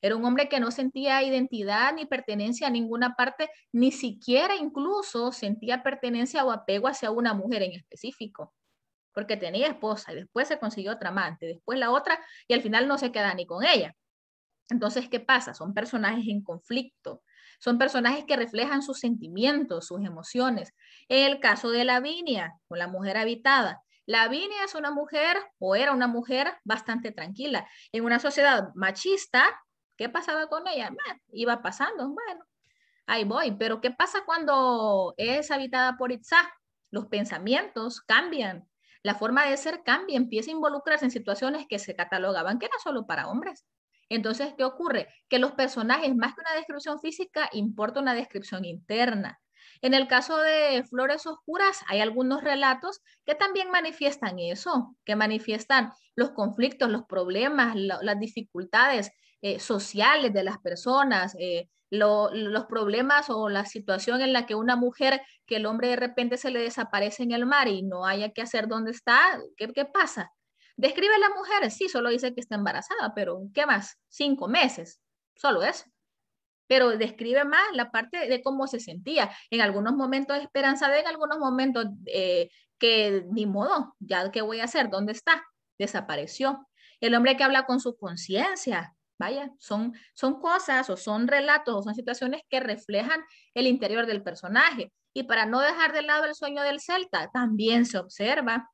era un hombre que no sentía identidad ni pertenencia a ninguna parte, ni siquiera incluso sentía pertenencia o apego hacia una mujer en específico porque tenía esposa y después se consiguió otra amante, después la otra y al final no se queda ni con ella. Entonces, ¿qué pasa? Son personajes en conflicto, son personajes que reflejan sus sentimientos, sus emociones. En El caso de Lavinia, con la mujer habitada. Lavinia es una mujer o era una mujer bastante tranquila. En una sociedad machista, ¿qué pasaba con ella? iba pasando, bueno, ahí voy. Pero ¿qué pasa cuando es habitada por Itzá? Los pensamientos cambian, la forma de ser cambia, empieza a involucrarse en situaciones que se catalogaban que era solo para hombres. Entonces, ¿qué ocurre? Que los personajes, más que una descripción física, importa una descripción interna. En el caso de Flores Oscuras, hay algunos relatos que también manifiestan eso, que manifiestan los conflictos, los problemas, las dificultades eh, sociales de las personas, eh, los problemas o la situación en la que una mujer, que el hombre de repente se le desaparece en el mar y no haya que hacer dónde está, ¿qué, pasa? Describe la mujer, sí, solo dice que está embarazada, pero ¿qué más? Cinco meses, solo eso. Pero describe más la parte de cómo se sentía. En algunos momentos de de en algunos momentos eh, que ni modo, ya qué voy a hacer, dónde está, desapareció. El hombre que habla con su conciencia, son, son cosas o son relatos o son situaciones que reflejan el interior del personaje. Y para no dejar de lado el sueño del celta, también se observa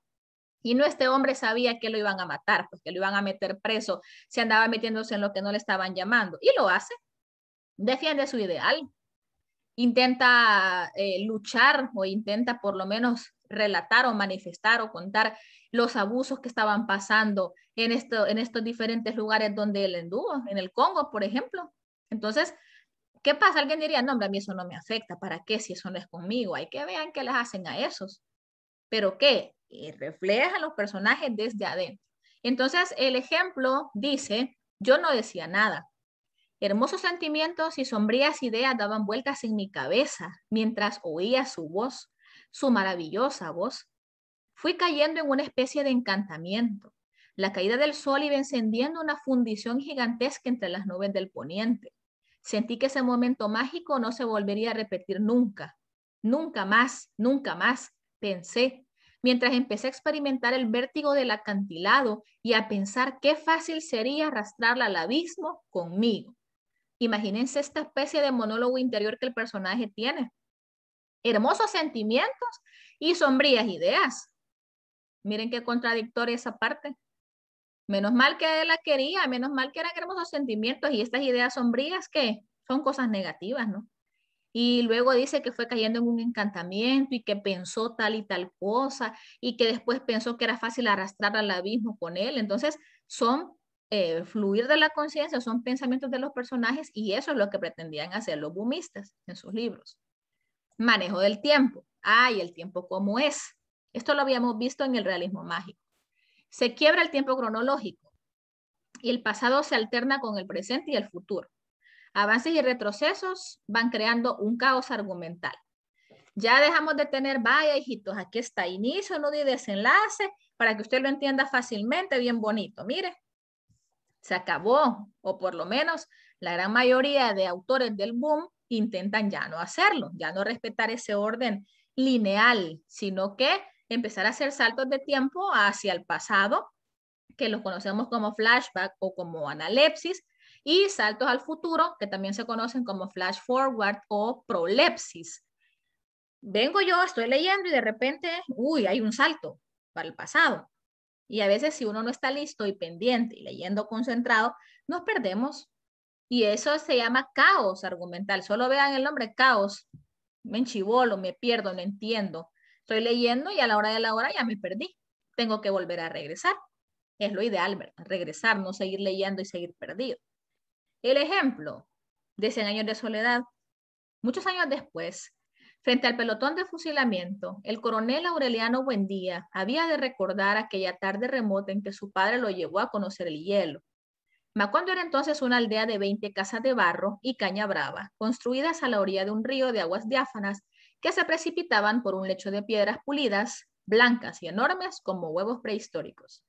y no este hombre sabía que lo iban a matar, porque pues, lo iban a meter preso, se andaba metiéndose en lo que no le estaban llamando. Y lo hace, defiende su ideal, intenta eh, luchar o intenta por lo menos relatar o manifestar o contar los abusos que estaban pasando en, esto, en estos diferentes lugares donde él anduvo, en el Congo, por ejemplo. Entonces, ¿qué pasa? Alguien diría, no, a mí eso no me afecta, ¿para qué si eso no es conmigo? Hay que vean qué les hacen a esos. ¿Pero qué? Y refleja los personajes desde adentro. Entonces, el ejemplo dice, yo no decía nada. Hermosos sentimientos y sombrías ideas daban vueltas en mi cabeza mientras oía su voz su maravillosa voz. Fui cayendo en una especie de encantamiento. La caída del sol iba encendiendo una fundición gigantesca entre las nubes del poniente. Sentí que ese momento mágico no se volvería a repetir nunca. Nunca más, nunca más, pensé, mientras empecé a experimentar el vértigo del acantilado y a pensar qué fácil sería arrastrarla al abismo conmigo. Imagínense esta especie de monólogo interior que el personaje tiene hermosos sentimientos y sombrías ideas. Miren qué contradictoria esa parte. Menos mal que él la quería, menos mal que eran hermosos sentimientos y estas ideas sombrías que son cosas negativas, ¿no? Y luego dice que fue cayendo en un encantamiento y que pensó tal y tal cosa y que después pensó que era fácil arrastrar al abismo con él. Entonces son eh, fluir de la conciencia, son pensamientos de los personajes y eso es lo que pretendían hacer los bumistas en sus libros. Manejo del tiempo. Ay, el tiempo como es. Esto lo habíamos visto en el realismo mágico. Se quiebra el tiempo cronológico y el pasado se alterna con el presente y el futuro. Avances y retrocesos van creando un caos argumental. Ya dejamos de tener, vaya hijitos, aquí está inicio, no y desenlace, para que usted lo entienda fácilmente, bien bonito. Mire, se acabó, o por lo menos la gran mayoría de autores del boom intentan ya no hacerlo, ya no respetar ese orden lineal, sino que empezar a hacer saltos de tiempo hacia el pasado, que los conocemos como flashback o como analepsis, y saltos al futuro, que también se conocen como flash forward o prolepsis. Vengo yo, estoy leyendo y de repente, uy, hay un salto para el pasado. Y a veces si uno no está listo y pendiente y leyendo concentrado, nos perdemos y eso se llama caos argumental. Solo vean el nombre caos. Me enchivolo, me pierdo, no entiendo. Estoy leyendo y a la hora de la hora ya me perdí. Tengo que volver a regresar. Es lo ideal, ¿verdad? Regresar, no seguir leyendo y seguir perdido. El ejemplo de 100 años de soledad. Muchos años después, Frente al pelotón de fusilamiento, el coronel Aureliano Buendía había de recordar aquella tarde remota en que su padre lo llevó a conocer el hielo, Macondo era entonces una aldea de 20 casas de barro y caña brava, construidas a la orilla de un río de aguas diáfanas que se precipitaban por un lecho de piedras pulidas, blancas y enormes como huevos prehistóricos.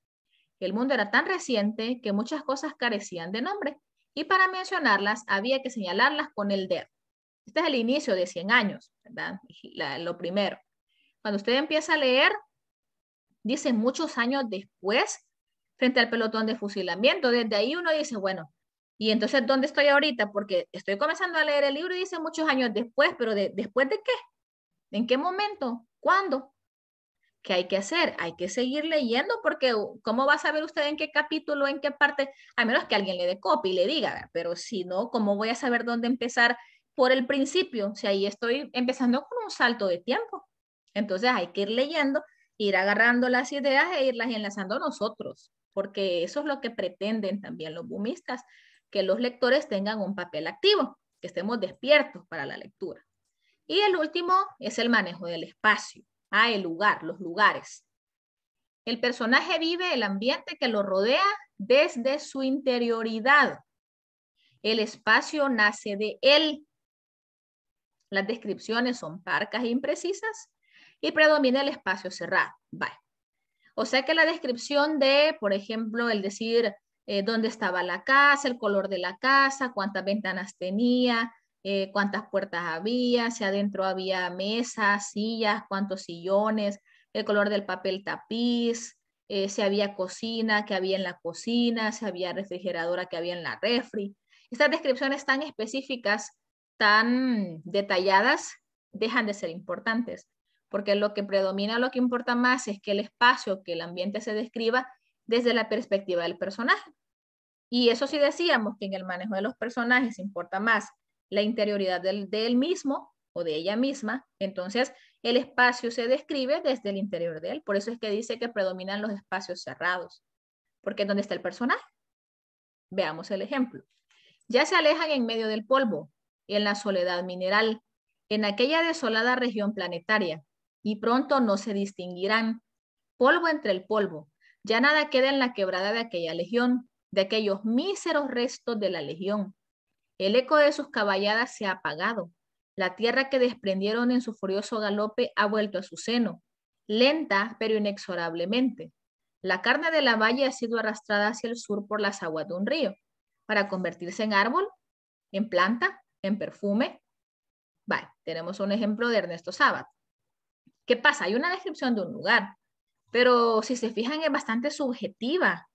El mundo era tan reciente que muchas cosas carecían de nombre, y para mencionarlas había que señalarlas con el dedo. Este es el inicio de 100 años, ¿verdad? lo primero. Cuando usted empieza a leer, dice muchos años después frente al pelotón de fusilamiento. Desde ahí uno dice, bueno, ¿y entonces dónde estoy ahorita? Porque estoy comenzando a leer el libro y dice muchos años después, pero ¿después de qué? ¿En qué momento? ¿Cuándo? ¿Qué hay que hacer? Hay que seguir leyendo porque uh, ¿cómo va a saber usted en qué capítulo, en qué parte? A menos que alguien le dé copia y le diga, pero si no, ¿cómo voy a saber dónde empezar por el principio? Si ahí estoy empezando con un salto de tiempo. Entonces hay que ir leyendo, ir agarrando las ideas e irlas enlazando nosotros porque eso es lo que pretenden también los bumistas, que los lectores tengan un papel activo, que estemos despiertos para la lectura. Y el último es el manejo del espacio, ah, el lugar, los lugares. El personaje vive el ambiente que lo rodea desde su interioridad. El espacio nace de él. Las descripciones son parcas e imprecisas y predomina el espacio cerrado. Bye. O sea que la descripción de, por ejemplo, el decir eh, dónde estaba la casa, el color de la casa, cuántas ventanas tenía, eh, cuántas puertas había, si adentro había mesas, sillas, cuántos sillones, el color del papel tapiz, eh, si había cocina, que había en la cocina, si había refrigeradora, que había en la refri. Estas descripciones tan específicas, tan detalladas, dejan de ser importantes porque lo que predomina, lo que importa más es que el espacio, que el ambiente se describa desde la perspectiva del personaje. Y eso sí decíamos que en el manejo de los personajes importa más la interioridad del, de él mismo o de ella misma, entonces el espacio se describe desde el interior de él. Por eso es que dice que predominan los espacios cerrados, porque es donde está el personaje. Veamos el ejemplo. Ya se alejan en medio del polvo, en la soledad mineral, en aquella desolada región planetaria, y pronto no se distinguirán. Polvo entre el polvo, ya nada queda en la quebrada de aquella legión, de aquellos míseros restos de la legión. El eco de sus caballadas se ha apagado. La tierra que desprendieron en su furioso galope ha vuelto a su seno, lenta pero inexorablemente. La carne de la valle ha sido arrastrada hacia el sur por las aguas de un río, para convertirse en árbol, en planta, en perfume. Vale, tenemos un ejemplo de Ernesto Sabat. ¿Qué pasa? Hay una descripción de un lugar, pero si se fijan es bastante subjetiva,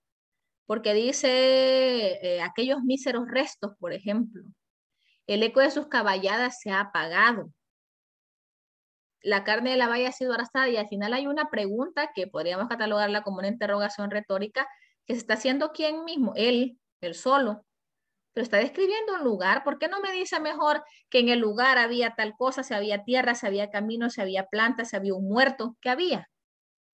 porque dice eh, aquellos míseros restos, por ejemplo. El eco de sus caballadas se ha apagado. La carne de la valla ha sido arrasada y al final hay una pregunta que podríamos catalogarla como una interrogación retórica que se está haciendo quién mismo, él, él solo pero está describiendo un lugar. ¿Por qué no me dice mejor que en el lugar había tal cosa, si había tierra, si había camino, si había planta, si había un muerto? ¿Qué había?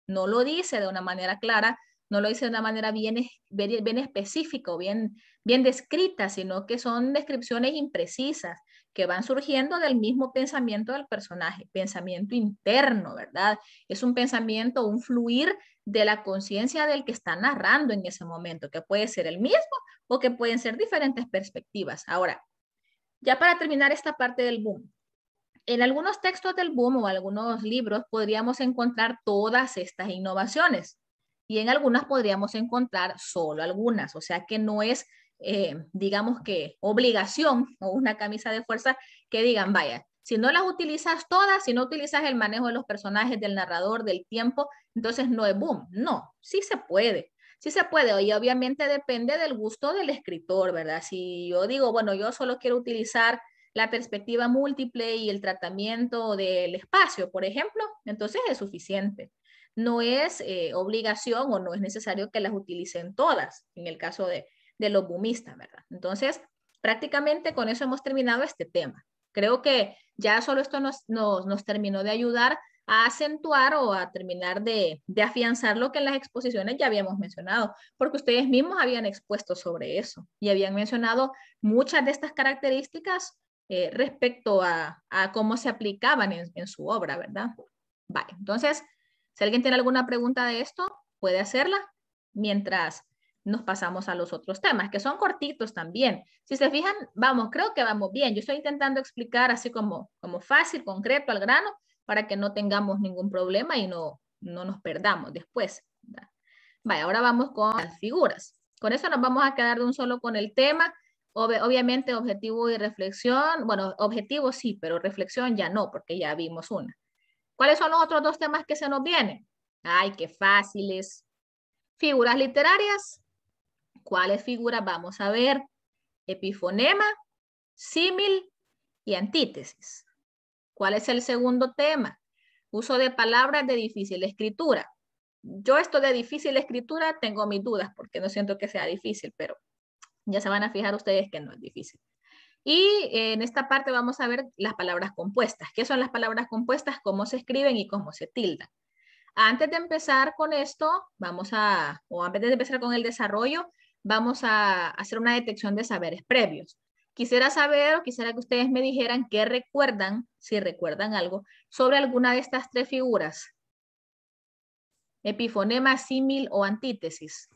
No lo dice de una manera clara, no lo dice de una manera bien, bien, específica, bien, bien descrita, sino que son descripciones imprecisas que van surgiendo del mismo pensamiento del personaje, pensamiento interno, ¿verdad? Es un pensamiento, un fluir de la conciencia del que está narrando en ese momento, que puede ser el mismo o que pueden ser diferentes perspectivas. Ahora, ya para terminar esta parte del boom, en algunos textos del boom o algunos libros podríamos encontrar todas estas innovaciones y en algunas podríamos encontrar solo algunas, o sea que no es, eh, digamos que, obligación o una camisa de fuerza que digan, vaya, si no las utilizas todas, si no utilizas el manejo de los personajes, del narrador, del tiempo, entonces no es boom. No, sí se puede sí se puede, y obviamente depende del gusto del escritor, ¿verdad? Si yo digo, bueno, yo solo quiero utilizar la perspectiva múltiple y el tratamiento del espacio, por ejemplo, entonces es suficiente. No es eh, obligación o no es necesario que las utilicen todas, en el caso de, de los boomistas, ¿verdad? Entonces, prácticamente con eso hemos terminado este tema. Creo que ya solo esto nos, nos, nos terminó de ayudar a acentuar o a terminar de, afianzar lo que en las exposiciones ya habíamos mencionado, porque ustedes mismos habían expuesto sobre eso y habían mencionado muchas de estas características eh, respecto a, cómo se aplicaban en, en, su obra, ¿verdad? Vale, entonces, si alguien tiene alguna pregunta de esto, puede hacerla mientras nos pasamos a los otros temas, que son cortitos también. Si se fijan, vamos, creo que vamos bien. Yo estoy intentando explicar así como, como fácil, concreto, al grano, para que no tengamos ningún problema y no, nos perdamos después. ahora vamos con las figuras. Con eso nos vamos a quedar de un solo con el tema. obviamente objetivo y reflexión, bueno, objetivo sí, pero reflexión ya no, porque ya vimos una. ¿Cuáles son los otros dos temas que se nos vienen? Ay, qué fáciles. Figuras literarias. ¿Cuáles figuras vamos a ver? Epifonema, símil y antítesis. ¿Cuál es el segundo tema? Uso de palabras de difícil escritura. Yo esto de difícil escritura tengo mis dudas porque no siento que sea difícil, pero ya se van a fijar ustedes que no es difícil. Y eh, en esta parte vamos a ver las palabras compuestas. ¿Qué son las palabras compuestas? ¿Cómo se escriben y cómo se tildan? Antes de empezar con esto, vamos a, o antes de empezar con el desarrollo, vamos a hacer una detección de saberes previos. Quisiera saber o quisiera que ustedes me dijeran qué recuerdan, si recuerdan algo, sobre alguna de estas tres figuras. Epifonema, símil o antítesis.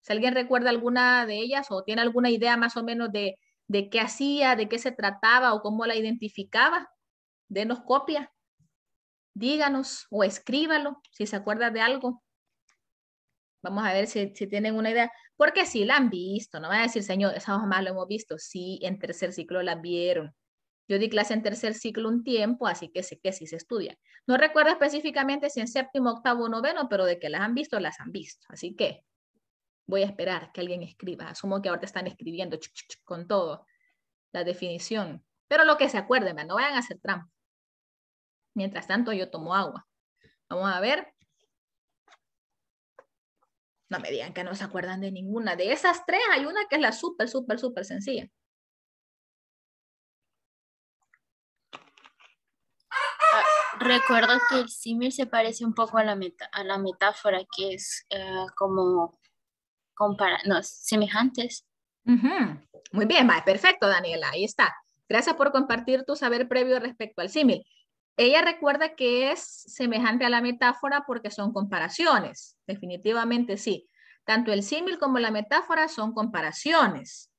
Si alguien recuerda alguna de ellas o tiene alguna idea más o menos de, de qué hacía, de qué se trataba o cómo la identificaba, denos copia díganos o escríbalo si se acuerda de algo. Vamos a ver si, tienen una idea, porque sí la han visto, no va a decir, señor, esa más lo hemos visto, sí, en tercer ciclo la vieron. Yo di clase en tercer ciclo un tiempo, así que sé que sí se estudia. No recuerdo específicamente si en séptimo, octavo noveno, pero de que las han visto, las han visto. Así que voy a esperar que alguien escriba. Asumo que ahorita están escribiendo con todo la definición. Pero lo que se acuerden, no vayan a hacer trampa. Mientras tanto, yo tomo agua. Vamos a ver. No me digan que no se acuerdan de ninguna. De esas tres hay una que es la súper, súper, súper sencilla. Ah, recuerdo que el símil se parece un poco a la, a la metáfora que es eh, como compara no, semejantes. Muy bien, perfecto, Daniela, ahí está. Gracias por compartir tu saber previo respecto al símil. Ella recuerda que es semejante a la metáfora porque son comparaciones, definitivamente sí. Tanto el símil como la metáfora son comparaciones.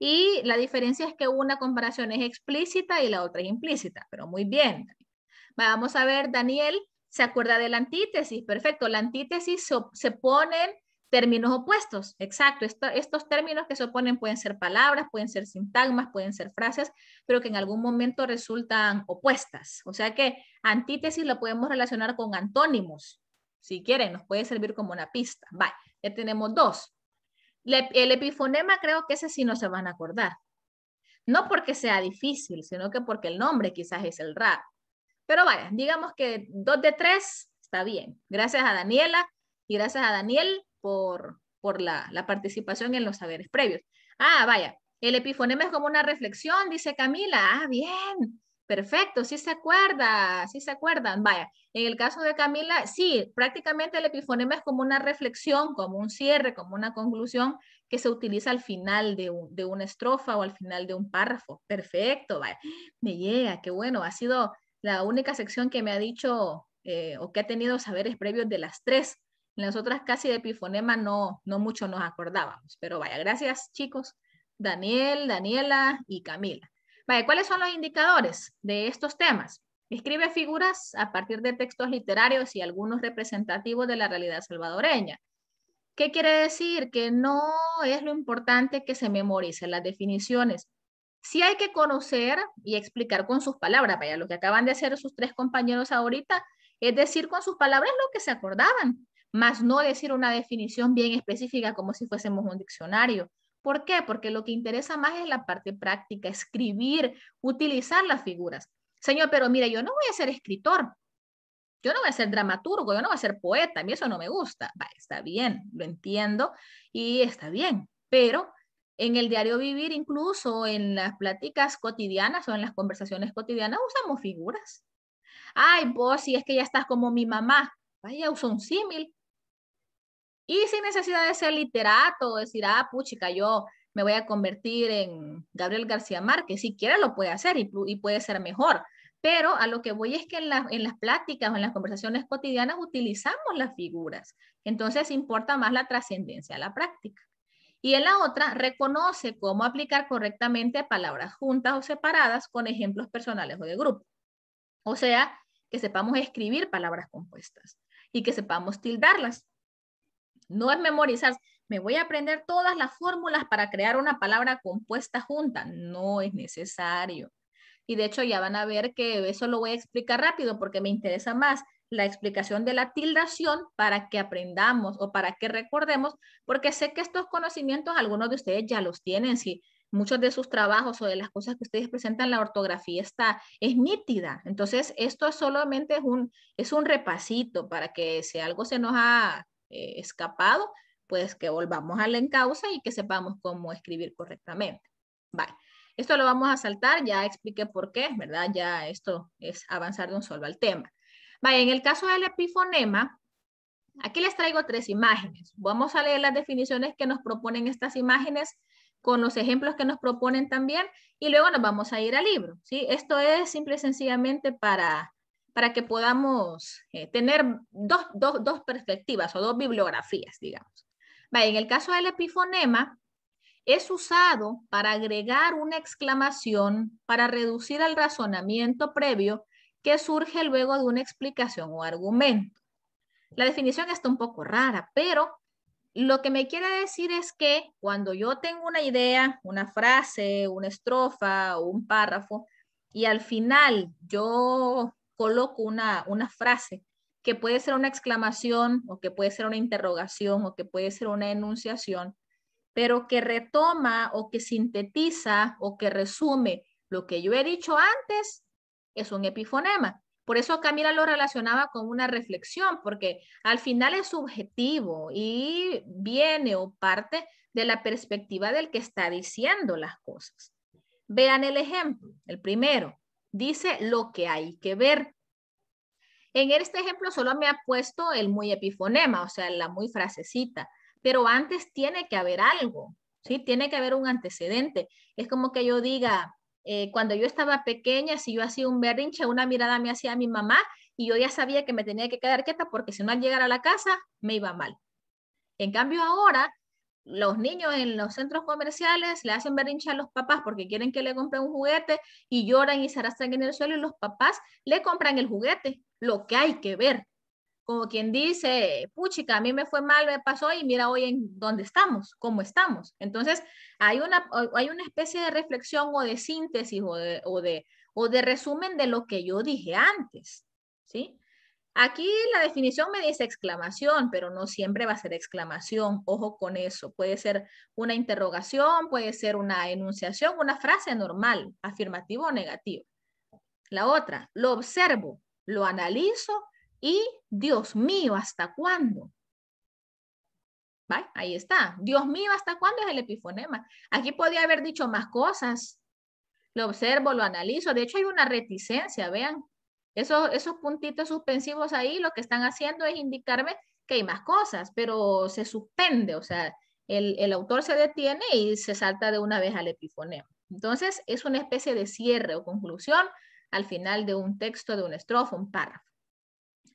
Y la diferencia es que una comparación es explícita y la otra es implícita, pero muy bien. Vamos a ver, Daniel, ¿se acuerda de la antítesis? Perfecto, la antítesis se, se ponen términos opuestos. Exacto, estos términos que se oponen pueden ser palabras, pueden ser sintagmas, pueden ser frases, pero que en algún momento resultan opuestas. O sea que antítesis lo podemos relacionar con antónimos. Si quieren, nos puede servir como una pista. Vale, ya tenemos dos. el epifonema creo que ese sí no se van a acordar. No porque sea difícil, sino que porque el nombre quizás es el raro. Pero vaya, digamos que dos de tres está bien. Gracias a Daniela y gracias a Daniel por, por la, participación en los saberes previos. Ah, vaya, el epifonema es como una reflexión, dice Camila. Ah, bien, perfecto, sí se acuerda, sí se acuerdan. Vaya, en el caso de Camila, sí, prácticamente el epifonema es como una reflexión, como un cierre, como una conclusión que se utiliza al final de, una estrofa o al final de un párrafo. Perfecto, vaya, me llega, qué bueno, ha sido la única sección que me ha dicho eh, o que ha tenido saberes previos de las tres las otras casi de epifonema no, no mucho nos acordábamos, pero vaya, gracias chicos, Daniel, Daniela y Camila. Vaya, ¿cuáles son los indicadores de estos temas? Escribe figuras a partir de textos literarios y algunos representativos de la realidad salvadoreña. ¿Qué quiere decir? Que no es lo importante que se memoricen las definiciones. Sí hay que conocer y explicar con sus palabras, vaya, lo que acaban de hacer sus tres compañeros ahorita, es decir, con sus palabras lo que se acordaban, más no decir una definición bien específica como si fuésemos un diccionario. ¿Por qué? Porque lo que interesa más es la parte práctica, escribir, utilizar las figuras. Señor, pero mire, yo no voy a ser escritor, yo no voy a ser dramaturgo, yo no voy a ser poeta, a mí eso no me gusta. está bien, lo entiendo y está bien, pero en el diario vivir, incluso en las pláticas cotidianas o en las conversaciones cotidianas, usamos figuras. Ay, vos, si es que ya estás como mi mamá, vaya, uso un símil, y sin necesidad de ser literato, decir, ah, puchica, yo me voy a convertir en Gabriel García Márquez, si quiere lo puede hacer y, puede ser mejor. Pero a lo que voy es que en, las pláticas o en las conversaciones cotidianas utilizamos las figuras. Entonces importa más la trascendencia a la práctica. Y en la otra, reconoce cómo aplicar correctamente palabras juntas o separadas con ejemplos personales o de grupo. O sea, que sepamos escribir palabras compuestas y que sepamos tildarlas. No es memorizar, me voy a aprender todas las fórmulas para crear una palabra compuesta junta. No es necesario. Y de hecho ya van a ver que eso lo voy a explicar rápido porque me interesa más la explicación de la tildación para que aprendamos o para que recordemos, porque sé que estos conocimientos algunos de ustedes ya los tienen. Si muchos de sus trabajos o de las cosas que ustedes presentan, la ortografía está, es nítida. Entonces, esto solamente es un, es un repasito para que si algo se nos ha eh, escapado, pues que volvamos a la encausa y que sepamos cómo escribir correctamente. Vale. Esto lo vamos a saltar, ya expliqué por qué, ¿verdad? Ya esto es avanzar de un solo al tema. Vaya, en el caso del epifonema, aquí les traigo tres imágenes. Vamos a leer las definiciones que nos proponen estas imágenes con los ejemplos que nos proponen también y luego nos vamos a ir al libro, ¿sí? Esto es simple y sencillamente para para que podamos eh, tener dos, perspectivas o dos bibliografías, digamos. en el caso del epifonema, es usado para agregar una exclamación para reducir al razonamiento previo que surge luego de una explicación o argumento. La definición está un poco rara, pero lo que me quiere decir es que cuando yo tengo una idea, una frase, una estrofa o un párrafo, y al final yo coloco una, frase que puede ser una exclamación o que puede ser una interrogación o que puede ser una enunciación, pero que retoma o que sintetiza o que resume lo que yo he dicho antes, es un epifonema. Por eso Camila lo relacionaba con una reflexión, porque al final es subjetivo y viene o parte de la perspectiva del que está diciendo las cosas. Vean el ejemplo, el primero dice lo que hay que ver. En este ejemplo solo me ha puesto el muy epifonema, o sea, la muy frasecita, pero antes tiene que haber algo, ¿sí? Tiene que haber un antecedente. Es como que yo diga, eh, cuando yo estaba pequeña, si yo hacía un berrinche, una mirada me hacía a mi mamá y yo ya sabía que me tenía que quedar quieta porque si no al llegar a la casa me iba mal. En cambio ahora los niños en los centros comerciales le hacen berrincha a los papás porque quieren que le compren un juguete y lloran y se arrastran en el suelo y los papás le compran el juguete, lo que hay que ver. Como quien dice, puchica, a mí me fue mal, me pasó y mira hoy en dónde estamos, cómo estamos. Entonces, hay una, hay una especie de reflexión o de síntesis o de, o de, o de resumen de lo que yo dije antes, ¿sí? Aquí la definición me dice exclamación, pero no siempre va a ser exclamación. Ojo con eso. Puede ser una interrogación, puede ser una enunciación, una frase normal, afirmativo o negativo. La otra, lo observo, lo analizo y Dios mío, ¿hasta cuándo? Ahí está. Dios mío, ¿hasta cuándo es el epifonema? Aquí podía haber dicho más cosas. Lo observo, lo analizo. De hecho, hay una reticencia, vean, esos, puntitos suspensivos ahí lo que están haciendo es indicarme que hay más cosas, pero se suspende, o sea, el, autor se detiene y se salta de una vez al epifonema. Entonces, es una especie de cierre o conclusión al final de un texto, de un estrofo, un párrafo.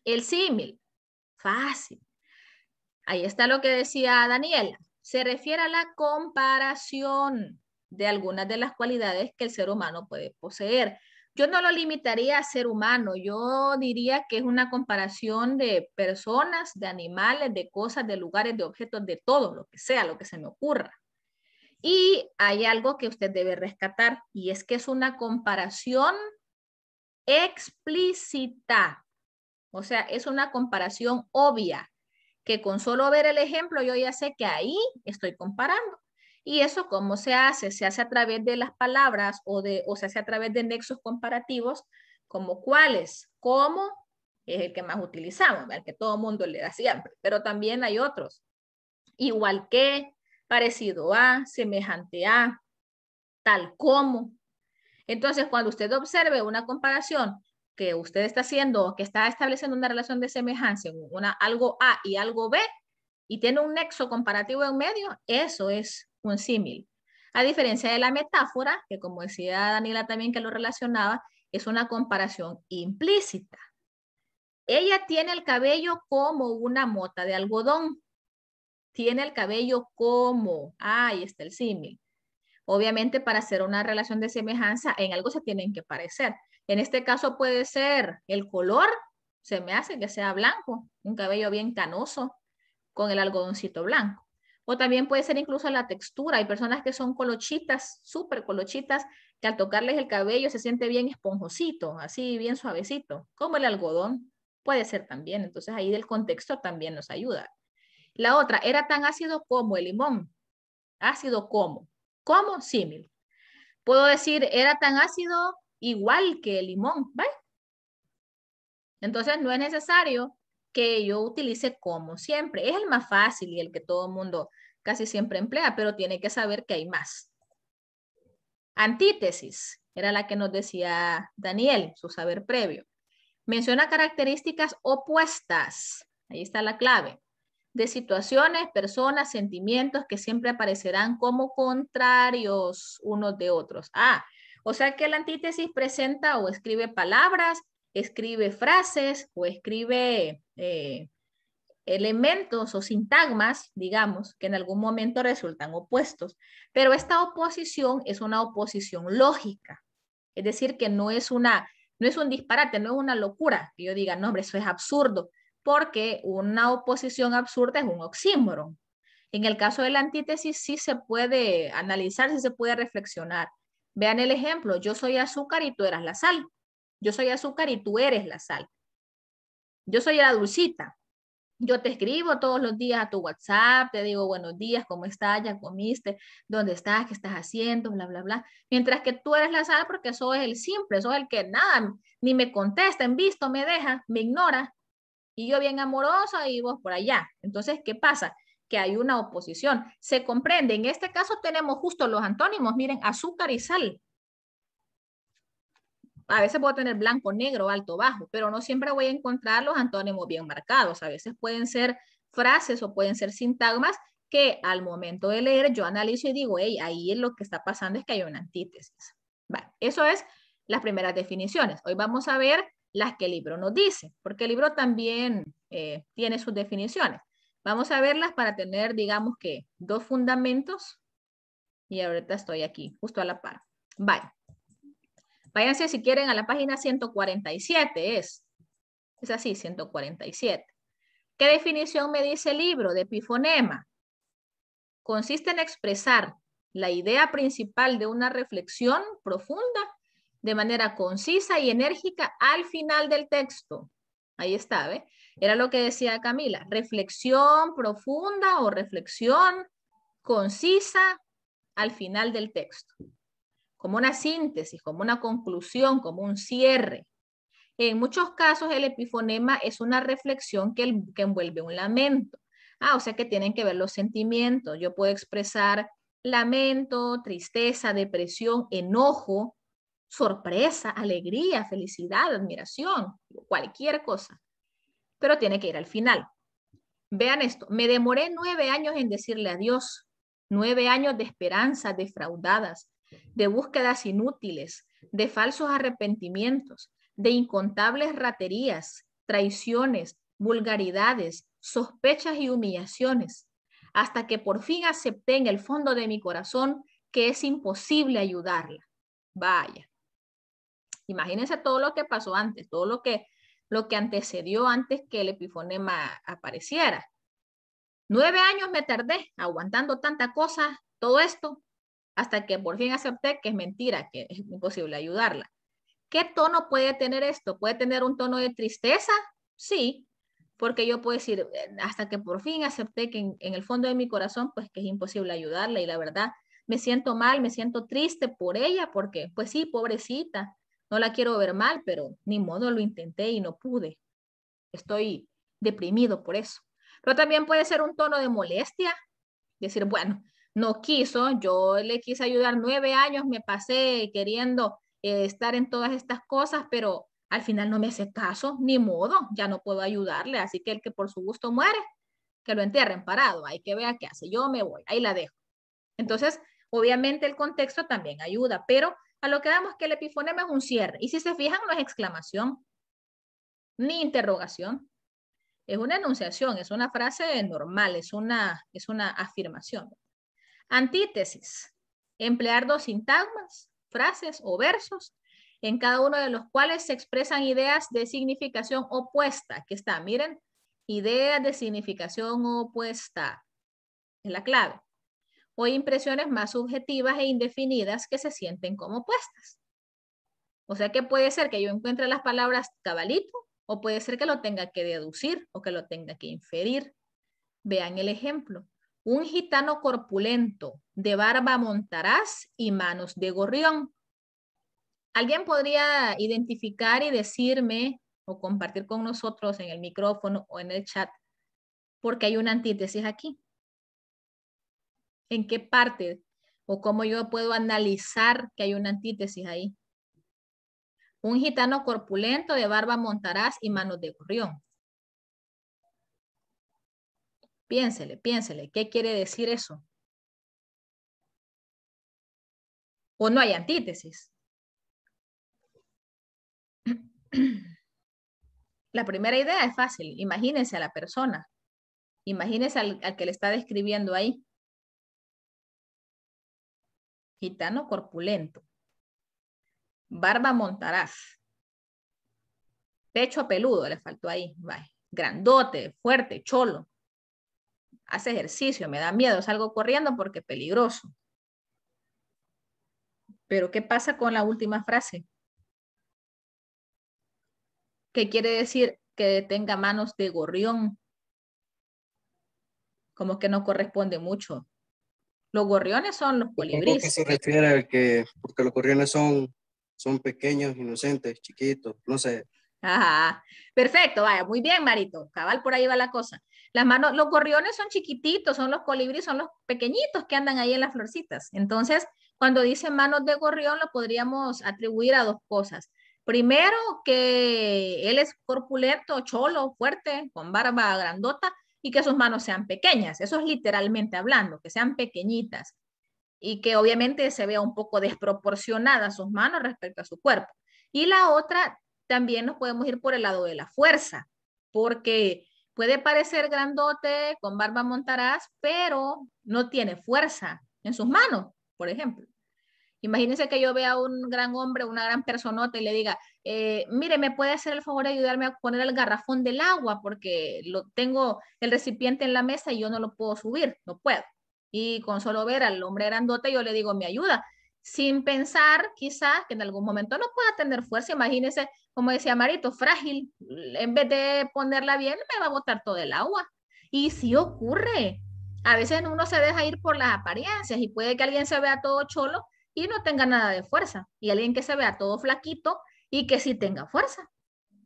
El símil, fácil. Ahí está lo que decía Daniela. Se refiere a la comparación de algunas de las cualidades que el ser humano puede poseer yo no lo limitaría a ser humano, yo diría que es una comparación de personas, de animales, de cosas, de lugares, de objetos, de todo, lo que sea, lo que se me ocurra. Y hay algo que usted debe rescatar y es que es una comparación explícita, o sea, es una comparación obvia, que con solo ver el ejemplo yo ya sé que ahí estoy comparando. ¿Y eso cómo se hace? Se hace a través de las palabras o, de, o se hace a través de nexos comparativos, como cuáles, cómo, es el que más utilizamos, el que todo mundo le da siempre, pero también hay otros. Igual que, parecido a, semejante a, tal como. Entonces, cuando usted observe una comparación que usted está haciendo o que está estableciendo una relación de semejanza una, algo A y algo B y tiene un nexo comparativo en medio, eso es un símil. A diferencia de la metáfora, que como decía Daniela también que lo relacionaba, es una comparación implícita. Ella tiene el cabello como una mota de algodón. Tiene el cabello como. Ahí está el símil. Obviamente para hacer una relación de semejanza en algo se tienen que parecer. En este caso puede ser el color, se me hace que sea blanco, un cabello bien canoso con el algodoncito blanco. O también puede ser incluso la textura. Hay personas que son colochitas, súper colochitas, que al tocarles el cabello se siente bien esponjosito, así bien suavecito, como el algodón. Puede ser también. Entonces ahí del contexto también nos ayuda. La otra, era tan ácido como el limón. Ácido como. Como símil. Puedo decir, era tan ácido igual que el limón. Entonces no es necesario que yo utilice como siempre. Es el más fácil y el que todo el mundo casi siempre emplea, pero tiene que saber que hay más. Antítesis, era la que nos decía Daniel, su saber previo. Menciona características opuestas, ahí está la clave, de situaciones, personas, sentimientos que siempre aparecerán como contrarios unos de otros. Ah, o sea que la antítesis presenta o escribe palabras escribe frases o escribe eh, elementos o sintagmas, digamos, que en algún momento resultan opuestos. Pero esta oposición es una oposición lógica, es decir, que no es una no es un disparate, no es una locura que yo diga, no, hombre, eso es absurdo, porque una oposición absurda es un oxímoron. En el caso de la antítesis sí se puede analizar, sí se puede reflexionar. Vean el ejemplo, yo soy azúcar y tú eras la sal. Yo soy azúcar y tú eres la sal. Yo soy la dulcita. Yo te escribo todos los días a tu WhatsApp, te digo buenos días, ¿cómo estás? ¿Ya comiste? ¿Dónde estás? ¿Qué estás haciendo? Bla, bla, bla. Mientras que tú eres la sal porque es el simple, sos el que nada, ni me contesta, en visto, me deja, me ignora. Y yo bien amorosa y vos por allá. Entonces, ¿qué pasa? que hay una oposición. Se comprende, en este caso tenemos justo los antónimos, miren, azúcar y sal a veces puedo tener blanco, negro, alto, bajo, pero no siempre voy a encontrar los antónimos bien marcados. A veces pueden ser frases o pueden ser sintagmas que al momento de leer yo analizo y digo, hey, ahí lo que está pasando es que hay una antítesis. Vale, eso es las primeras definiciones. Hoy vamos a ver las que el libro nos dice, porque el libro también eh, tiene sus definiciones. Vamos a verlas para tener, digamos que, dos fundamentos. Y ahorita estoy aquí, justo a la par. Vale. Váyanse si quieren a la página 147, es. Es así, 147. ¿Qué definición me dice el libro de epifonema? Consiste en expresar la idea principal de una reflexión profunda de manera concisa y enérgica al final del texto. Ahí está, ¿ve? Era lo que decía Camila, reflexión profunda o reflexión concisa al final del texto como una síntesis, como una conclusión, como un cierre. En muchos casos el epifonema es una reflexión que, envuelve un lamento. Ah, o sea que tienen que ver los sentimientos. Yo puedo expresar lamento, tristeza, depresión, enojo, sorpresa, alegría, felicidad, admiración, cualquier cosa. Pero tiene que ir al final. Vean esto, me demoré nueve años en decirle adiós, nueve años de esperanzas defraudadas, de búsquedas inútiles, de falsos arrepentimientos, de incontables raterías, traiciones, vulgaridades, sospechas y humillaciones, hasta que por fin acepté en el fondo de mi corazón que es imposible ayudarla. Vaya. Imagínense todo lo que pasó antes, todo lo que, lo que antecedió antes que el epifonema apareciera. Nueve años me tardé aguantando tanta cosa, todo esto, hasta que por fin acepté que es mentira, que es imposible ayudarla. ¿Qué tono puede tener esto? ¿Puede tener un tono de tristeza? Sí, porque yo puedo decir, eh, hasta que por fin acepté que en, el fondo de mi corazón, pues que es imposible ayudarla y la verdad, me siento mal, me siento triste por ella, porque pues sí, pobrecita, no la quiero ver mal, pero ni modo lo intenté y no pude. Estoy deprimido por eso. Pero también puede ser un tono de molestia, decir, bueno, no quiso, yo le quise ayudar nueve años, me pasé queriendo eh, estar en todas estas cosas, pero al final no me hace caso, ni modo, ya no puedo ayudarle, así que el que por su gusto muere, que lo entierren parado, hay que vea qué hace, yo me voy, ahí la dejo. Entonces, obviamente el contexto también ayuda, pero a lo que damos que el epifonema es un cierre, y si se fijan no es exclamación, ni interrogación, es una enunciación, es una frase normal, es una, es una afirmación. Antítesis. Emplear dos sintagmas, frases o versos, en cada uno de los cuales se expresan ideas de significación opuesta. Aquí está, miren, ideas de significación opuesta. Es la clave. O impresiones más subjetivas e indefinidas que se sienten como opuestas. O sea que puede ser que yo encuentre las palabras cabalito o puede ser que lo tenga que deducir o que lo tenga que inferir. Vean el ejemplo un gitano corpulento, de barba montaraz y manos de gorrión. ¿Alguien podría identificar y decirme o compartir con nosotros en el micrófono o en el chat porque hay una antítesis aquí? ¿En qué parte o cómo yo puedo analizar que hay una antítesis ahí? Un gitano corpulento de barba montaraz y manos de gorrión. Piénsele, piénsele, ¿qué quiere decir eso? ¿O no hay antítesis? La primera idea es fácil. Imagínense a la persona. Imagínense al, que le está describiendo ahí. Gitano corpulento. Barba montaraz. Pecho peludo le faltó ahí. Grandote, fuerte, cholo hace ejercicio, me da miedo, salgo corriendo porque es peligroso. Pero ¿qué pasa con la última frase? ¿Qué quiere decir que tenga manos de gorrión? Como que no corresponde mucho. Los gorriones son los colibríes. se refiere al que, porque los gorriones son, son pequeños, inocentes, chiquitos, no sé? perfecto, vaya, muy bien, Marito, cabal, por ahí va la cosa. Las manos, los gorriones son chiquititos, son los colibríes, son los pequeñitos que andan ahí en las florcitas. Entonces, cuando dice manos de gorrión, lo podríamos atribuir a dos cosas. Primero, que él es corpulento, cholo, fuerte, con barba grandota y que sus manos sean pequeñas. Eso es literalmente hablando, que sean pequeñitas y que obviamente se vea un poco desproporcionada sus manos respecto a su cuerpo. Y la otra, también nos podemos ir por el lado de la fuerza, porque Puede parecer grandote, con barba montaraz, pero no tiene fuerza en sus manos, por ejemplo. Imagínense que yo vea a un gran hombre, una gran personota y le diga, eh, mire, ¿me puede hacer el favor de ayudarme a poner el garrafón del agua? Porque lo, tengo el recipiente en la mesa y yo no lo puedo subir, no puedo. Y con solo ver al hombre grandote, yo le digo, me ayuda sin pensar quizás que en algún momento no pueda tener fuerza. Imagínense, como decía Marito, frágil, en vez de ponerla bien, me va a botar todo el agua. Y sí ocurre. A veces uno se deja ir por las apariencias y puede que alguien se vea todo cholo y no tenga nada de fuerza. Y alguien que se vea todo flaquito y que sí tenga fuerza.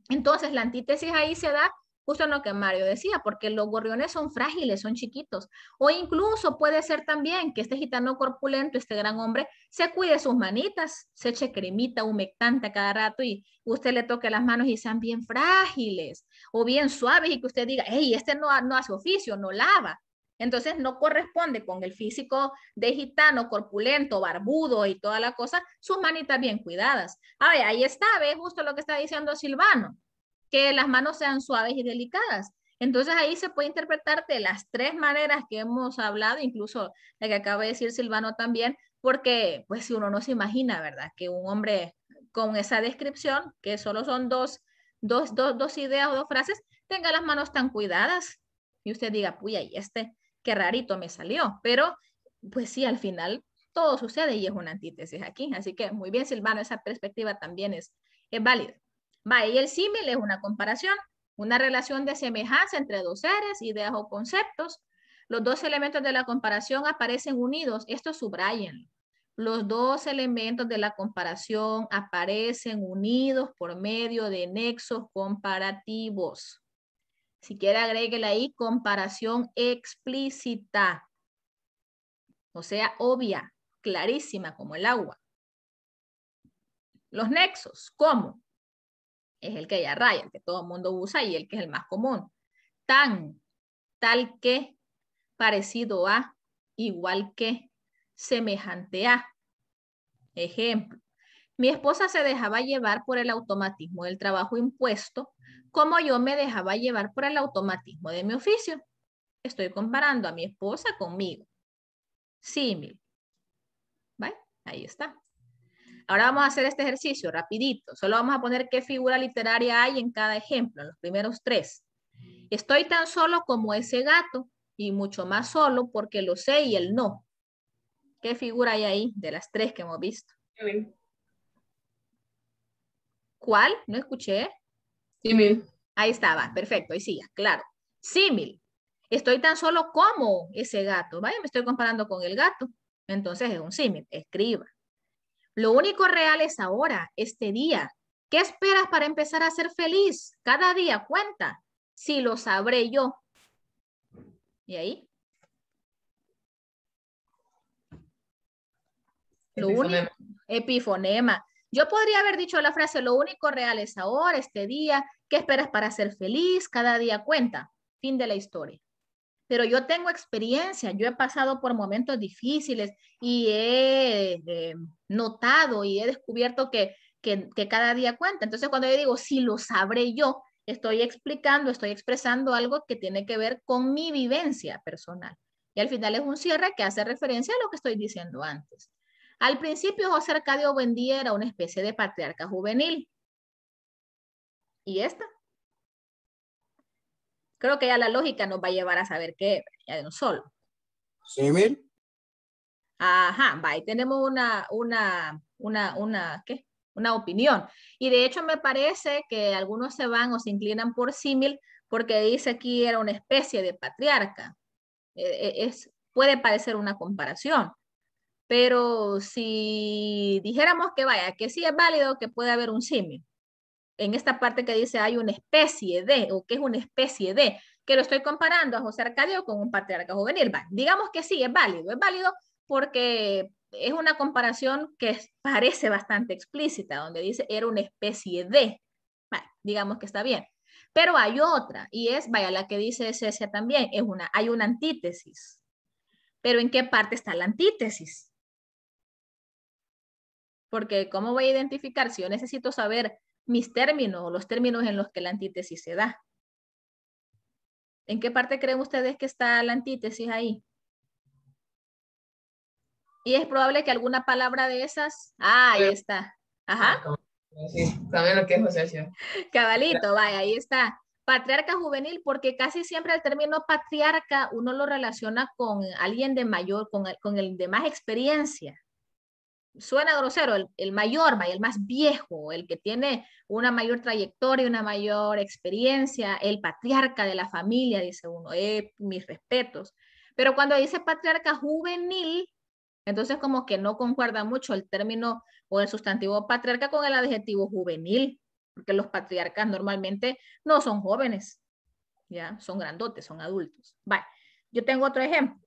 Entonces la antítesis ahí se da justo lo que Mario decía, porque los gorriones son frágiles, son chiquitos. O incluso puede ser también que este gitano corpulento, este gran hombre, se cuide sus manitas, se eche cremita humectante a cada rato y usted le toque las manos y sean bien frágiles o bien suaves y que usted diga, hey, este no, no hace oficio, no lava. Entonces no corresponde con el físico de gitano, corpulento, barbudo y toda la cosa, sus manitas bien cuidadas. A ver, ahí está, ve justo lo que está diciendo Silvano que las manos sean suaves y delicadas. Entonces ahí se puede interpretar de las tres maneras que hemos hablado, incluso la que acaba de decir Silvano también, porque pues si uno no se imagina, ¿verdad? Que un hombre con esa descripción, que solo son dos, dos, dos, ideas o dos frases, tenga las manos tan cuidadas y usted diga, uy, y este, qué rarito me salió. Pero pues sí, al final todo sucede y es una antítesis aquí. Así que muy bien, Silvano, esa perspectiva también es válida. Vaya, y el símil es una comparación, una relación de semejanza entre dos seres, ideas o conceptos. Los dos elementos de la comparación aparecen unidos, esto subrayen. Los dos elementos de la comparación aparecen unidos por medio de nexos comparativos. Si quiere agréguele ahí comparación explícita. O sea, obvia, clarísima como el agua. Los nexos, ¿cómo? es el que ya raya, el que todo el mundo usa y el que es el más común. Tan, tal que, parecido a, igual que, semejante a. Ejemplo, mi esposa se dejaba llevar por el automatismo del trabajo impuesto, como yo me dejaba llevar por el automatismo de mi oficio. Estoy comparando a mi esposa conmigo. Símil. ¿Vale? Ahí está. Ahora vamos a hacer este ejercicio rapidito. Solo vamos a poner qué figura literaria hay en cada ejemplo, en los primeros tres. Estoy tan solo como ese gato y mucho más solo porque lo sé y él no. ¿Qué figura hay ahí de las tres que hemos visto? ¿Cuál? No escuché. Símil. Ahí estaba, perfecto, ahí sí, claro. Símil. Estoy tan solo como ese gato. Vaya, me estoy comparando con el gato. Entonces es un símil. Escriba. Lo único real es ahora, este día. ¿Qué esperas para empezar a ser feliz? Cada día cuenta. Si lo sabré yo. ¿Y ahí? Lo epifonema. Yo podría haber dicho la frase, lo único real es ahora, este día. ¿Qué esperas para ser feliz? Cada día cuenta. Fin de la historia pero yo tengo experiencia, yo he pasado por momentos difíciles y he eh, notado y he descubierto que, que, cada día cuenta. Entonces, cuando yo digo, si lo sabré yo, estoy explicando, estoy expresando algo que tiene que ver con mi vivencia personal. Y al final es un cierre que hace referencia a lo que estoy diciendo antes. Al principio, José Arcadio Buendía era una especie de patriarca juvenil. Y esta creo que ya la lógica nos va a llevar a saber qué, ya de un solo. ¿Símil? Ajá, va, y tenemos una, una, opinión. Y de hecho me parece que algunos se van o se inclinan por símil porque dice que era una especie de patriarca. E, e, es, puede parecer una comparación, pero si dijéramos que vaya, que sí es válido que puede haber un símil, en esta parte que dice hay una especie de, o que es una especie de, que lo estoy comparando a José Arcadio con un patriarca juvenil. digamos que sí, es válido, es válido porque es una comparación que parece bastante explícita, donde dice era una especie de, digamos que está bien. Pero hay otra, y es, vaya, la que dice Cecia también, es una, hay una antítesis. Pero ¿en qué parte está la antítesis? Porque ¿cómo voy a identificar si yo necesito saber mis términos, los términos en los que la antítesis se da. ¿En qué parte creen ustedes que está la antítesis ahí? Y es probable que alguna palabra de esas, ah, ahí está. Ajá. Ah, sí, lo que es asociación. Cabalito, vaya, ahí está. Patriarca juvenil, porque casi siempre el término patriarca uno lo relaciona con alguien de mayor, con, con el de más experiencia suena grosero, el, mayor, el más viejo, el que tiene una mayor trayectoria, una mayor experiencia, el patriarca de la familia, dice uno, eh, mis respetos. Pero cuando dice patriarca juvenil, entonces como que no concuerda mucho el término o el sustantivo patriarca con el adjetivo juvenil, porque los patriarcas normalmente no son jóvenes, ya, son grandotes, son adultos. Vale, yo tengo otro ejemplo.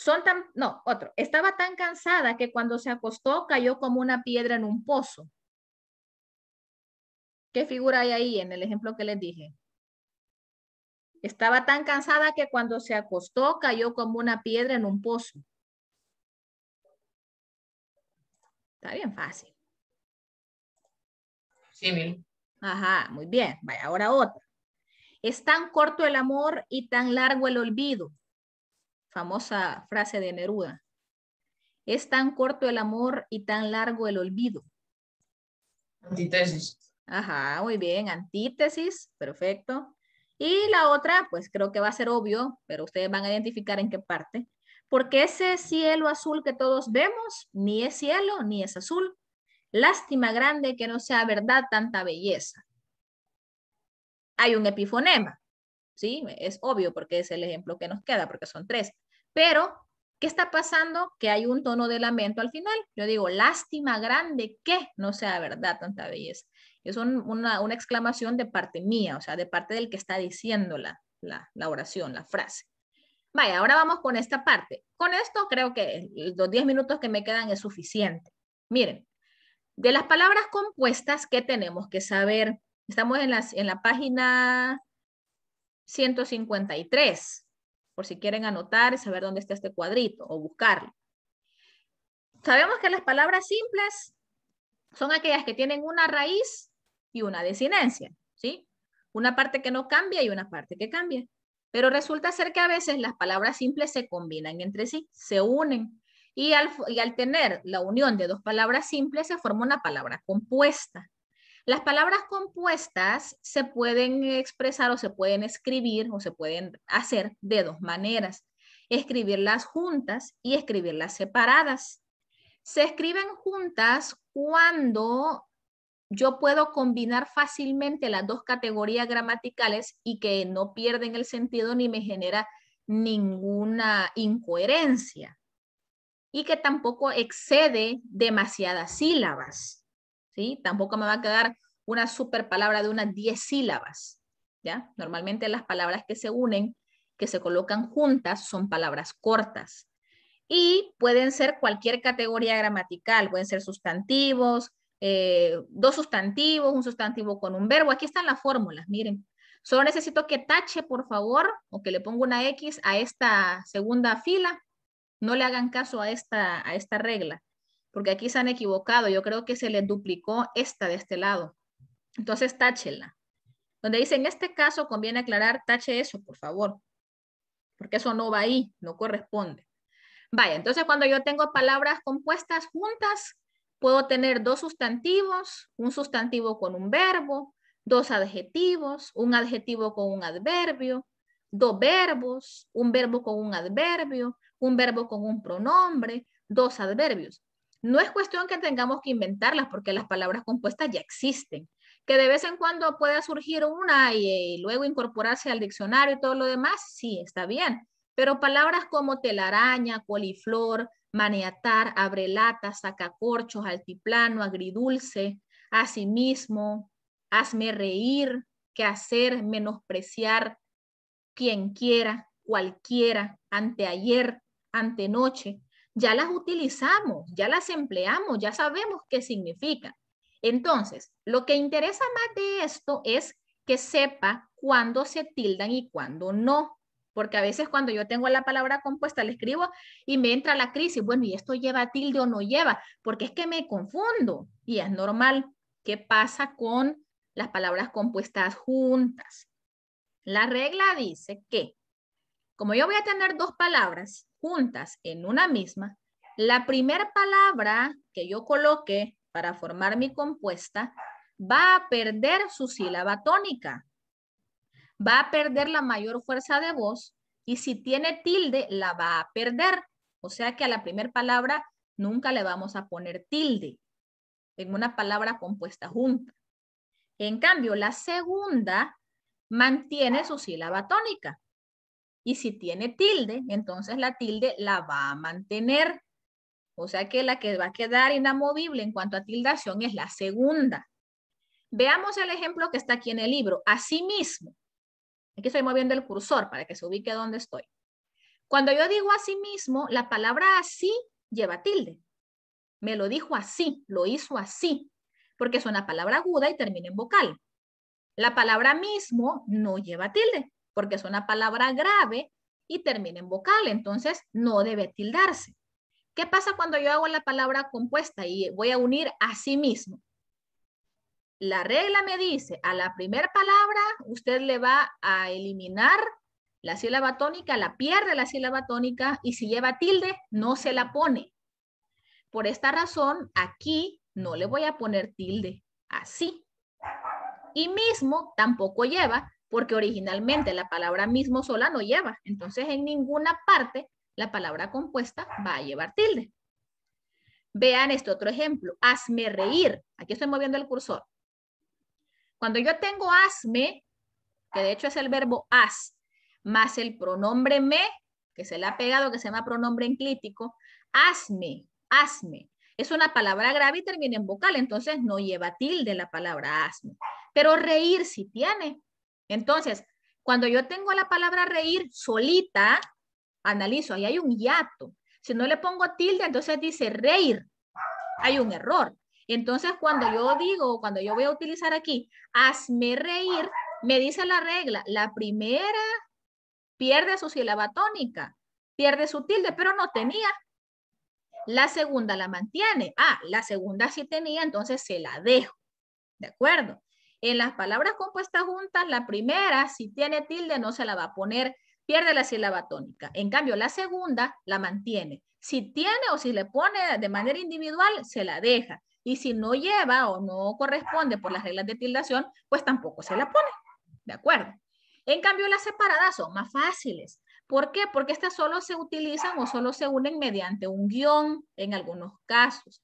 Son tan, no, otro. Estaba tan cansada que cuando se acostó cayó como una piedra en un pozo. ¿Qué figura hay ahí en el ejemplo que les dije? Estaba tan cansada que cuando se acostó cayó como una piedra en un pozo. Está bien fácil. Sí, Ajá, muy bien. Vaya, ahora otra. Es tan corto el amor y tan largo el olvido famosa frase de Neruda. Es tan corto el amor y tan largo el olvido. Antítesis. Ajá, muy bien, antítesis, perfecto. Y la otra, pues creo que va a ser obvio, pero ustedes van a identificar en qué parte. Porque ese cielo azul que todos vemos, ni es cielo, ni es azul. Lástima grande que no sea verdad tanta belleza. Hay un epifonema. ¿sí? Es obvio porque es el ejemplo que nos queda, porque son tres. Pero, ¿qué está pasando? Que hay un tono de lamento al final. Yo digo, lástima grande que no sea verdad tanta belleza. Es una, exclamación de parte mía, o sea, de parte del que está diciendo la, la, oración, la frase. Vaya, ahora vamos con esta parte. Con esto creo que los 10 minutos que me quedan es suficiente. Miren, de las palabras compuestas, ¿qué tenemos que saber? Estamos en, las, en la página 153, por si quieren anotar y saber dónde está este cuadrito o buscarlo. Sabemos que las palabras simples son aquellas que tienen una raíz y una desinencia, ¿sí? Una parte que no cambia y una parte que cambia. Pero resulta ser que a veces las palabras simples se combinan entre sí, se unen. Y al, y al tener la unión de dos palabras simples se forma una palabra compuesta. Las palabras compuestas se pueden expresar o se pueden escribir o se pueden hacer de dos maneras. Escribirlas juntas y escribirlas separadas. Se escriben juntas cuando yo puedo combinar fácilmente las dos categorías gramaticales y que no pierden el sentido ni me genera ninguna incoherencia y que tampoco excede demasiadas sílabas. Tampoco me va a quedar una super palabra de unas 10 sílabas, ¿ya? Normalmente las palabras que se unen, que se colocan juntas, son palabras cortas. Y pueden ser cualquier categoría gramatical, pueden ser sustantivos, eh, dos sustantivos, un sustantivo con un verbo. Aquí están las fórmulas, miren. Solo necesito que tache, por favor, o que le ponga una X a esta segunda fila. No le hagan caso a esta, a esta regla porque aquí se han equivocado. Yo creo que se le duplicó esta de este lado. Entonces, táchela. Donde dice, en este caso conviene aclarar, tache eso, por favor. Porque eso no va ahí, no corresponde. Vaya, entonces cuando yo tengo palabras compuestas juntas, puedo tener dos sustantivos, un sustantivo con un verbo, dos adjetivos, un adjetivo con un adverbio, dos verbos, un verbo con un adverbio, un verbo con un pronombre, dos adverbios. No es cuestión que tengamos que inventarlas porque las palabras compuestas ya existen. Que de vez en cuando pueda surgir una y, eh, luego incorporarse al diccionario y todo lo demás, sí, está bien. Pero palabras como telaraña, coliflor, maniatar, abrelata, sacacorchos, altiplano, agridulce, asimismo, hazme reír, que hacer, menospreciar, quien quiera, cualquiera, anteayer, antenoche ya las utilizamos, ya las empleamos, ya sabemos qué significan. Entonces, lo que interesa más de esto es que sepa cuándo se tildan y cuándo no. Porque a veces cuando yo tengo la palabra compuesta, la escribo y me entra la crisis. Bueno, ¿y esto lleva tilde o no lleva? Porque es que me confundo y es normal. ¿Qué pasa con las palabras compuestas juntas? La regla dice que como yo voy a tener dos palabras juntas en una misma, la primera palabra que yo coloque para formar mi compuesta va a perder su sílaba tónica, va a perder la mayor fuerza de voz y si tiene tilde la va a perder. O sea que a la primera palabra nunca le vamos a poner tilde en una palabra compuesta junta. En cambio, la segunda mantiene su sílaba tónica. Y si tiene tilde, entonces la tilde la va a mantener. O sea que la que va a quedar inamovible en cuanto a tildación es la segunda. Veamos el ejemplo que está aquí en el libro. Asimismo, aquí estoy moviendo el cursor para que se ubique donde estoy. Cuando yo digo asimismo, la palabra así lleva tilde. Me lo dijo así, lo hizo así, porque es una palabra aguda y termina en vocal. La palabra mismo no lleva tilde, porque es una palabra grave y termina en vocal, entonces no debe tildarse. ¿Qué pasa cuando yo hago la palabra compuesta y voy a unir a sí mismo? La regla me dice, a la primera palabra usted le va a eliminar la sílaba tónica, la pierde la sílaba tónica y si lleva tilde, no se la pone. Por esta razón, aquí no le voy a poner tilde, así. Y mismo tampoco lleva, porque originalmente la palabra mismo sola no lleva. Entonces, en ninguna parte la palabra compuesta va a llevar tilde. Vean este otro ejemplo, hazme reír. Aquí estoy moviendo el cursor. Cuando yo tengo hazme, que de hecho es el verbo haz, más el pronombre me, que se le ha pegado, que se llama pronombre enclítico, hazme, hazme. Es una palabra grave y termina en vocal, entonces no lleva tilde la palabra hazme. Pero reír sí tiene, entonces, cuando yo tengo la palabra reír solita, analizo, ahí hay un hiato. Si no le pongo tilde, entonces dice reír. Hay un error. Entonces, cuando yo digo, cuando yo voy a utilizar aquí, hazme reír, me dice la regla, la primera pierde su sílaba tónica, pierde su tilde, pero no tenía. La segunda la mantiene. Ah, la segunda sí tenía, entonces se la dejo. ¿De acuerdo? En las palabras compuestas juntas, la primera, si tiene tilde, no se la va a poner, pierde la sílaba tónica. En cambio, la segunda la mantiene. Si tiene o si le pone de manera individual, se la deja. Y si no lleva o no corresponde por las reglas de tildación, pues tampoco se la pone. ¿De acuerdo? En cambio, las separadas son más fáciles. ¿Por qué? Porque estas solo se utilizan o solo se unen mediante un guión en algunos casos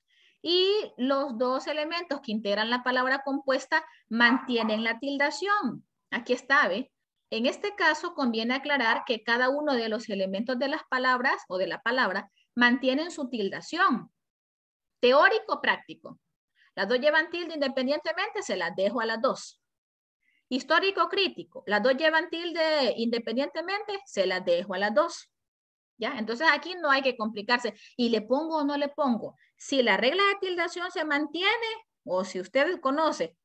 y los dos elementos que integran la palabra compuesta mantienen la tildación. Aquí está, ¿ve? En este caso conviene aclarar que cada uno de los elementos de las palabras o de la palabra mantienen su tildación. Teórico, práctico. Las dos llevan tilde independientemente, se las dejo a las dos. Histórico, crítico. Las dos llevan tilde independientemente, se las dejo a las dos. Entonces aquí no hay que complicarse. ¿Y le pongo o no le pongo? Si la regla de tildación se mantiene, o si usted conoce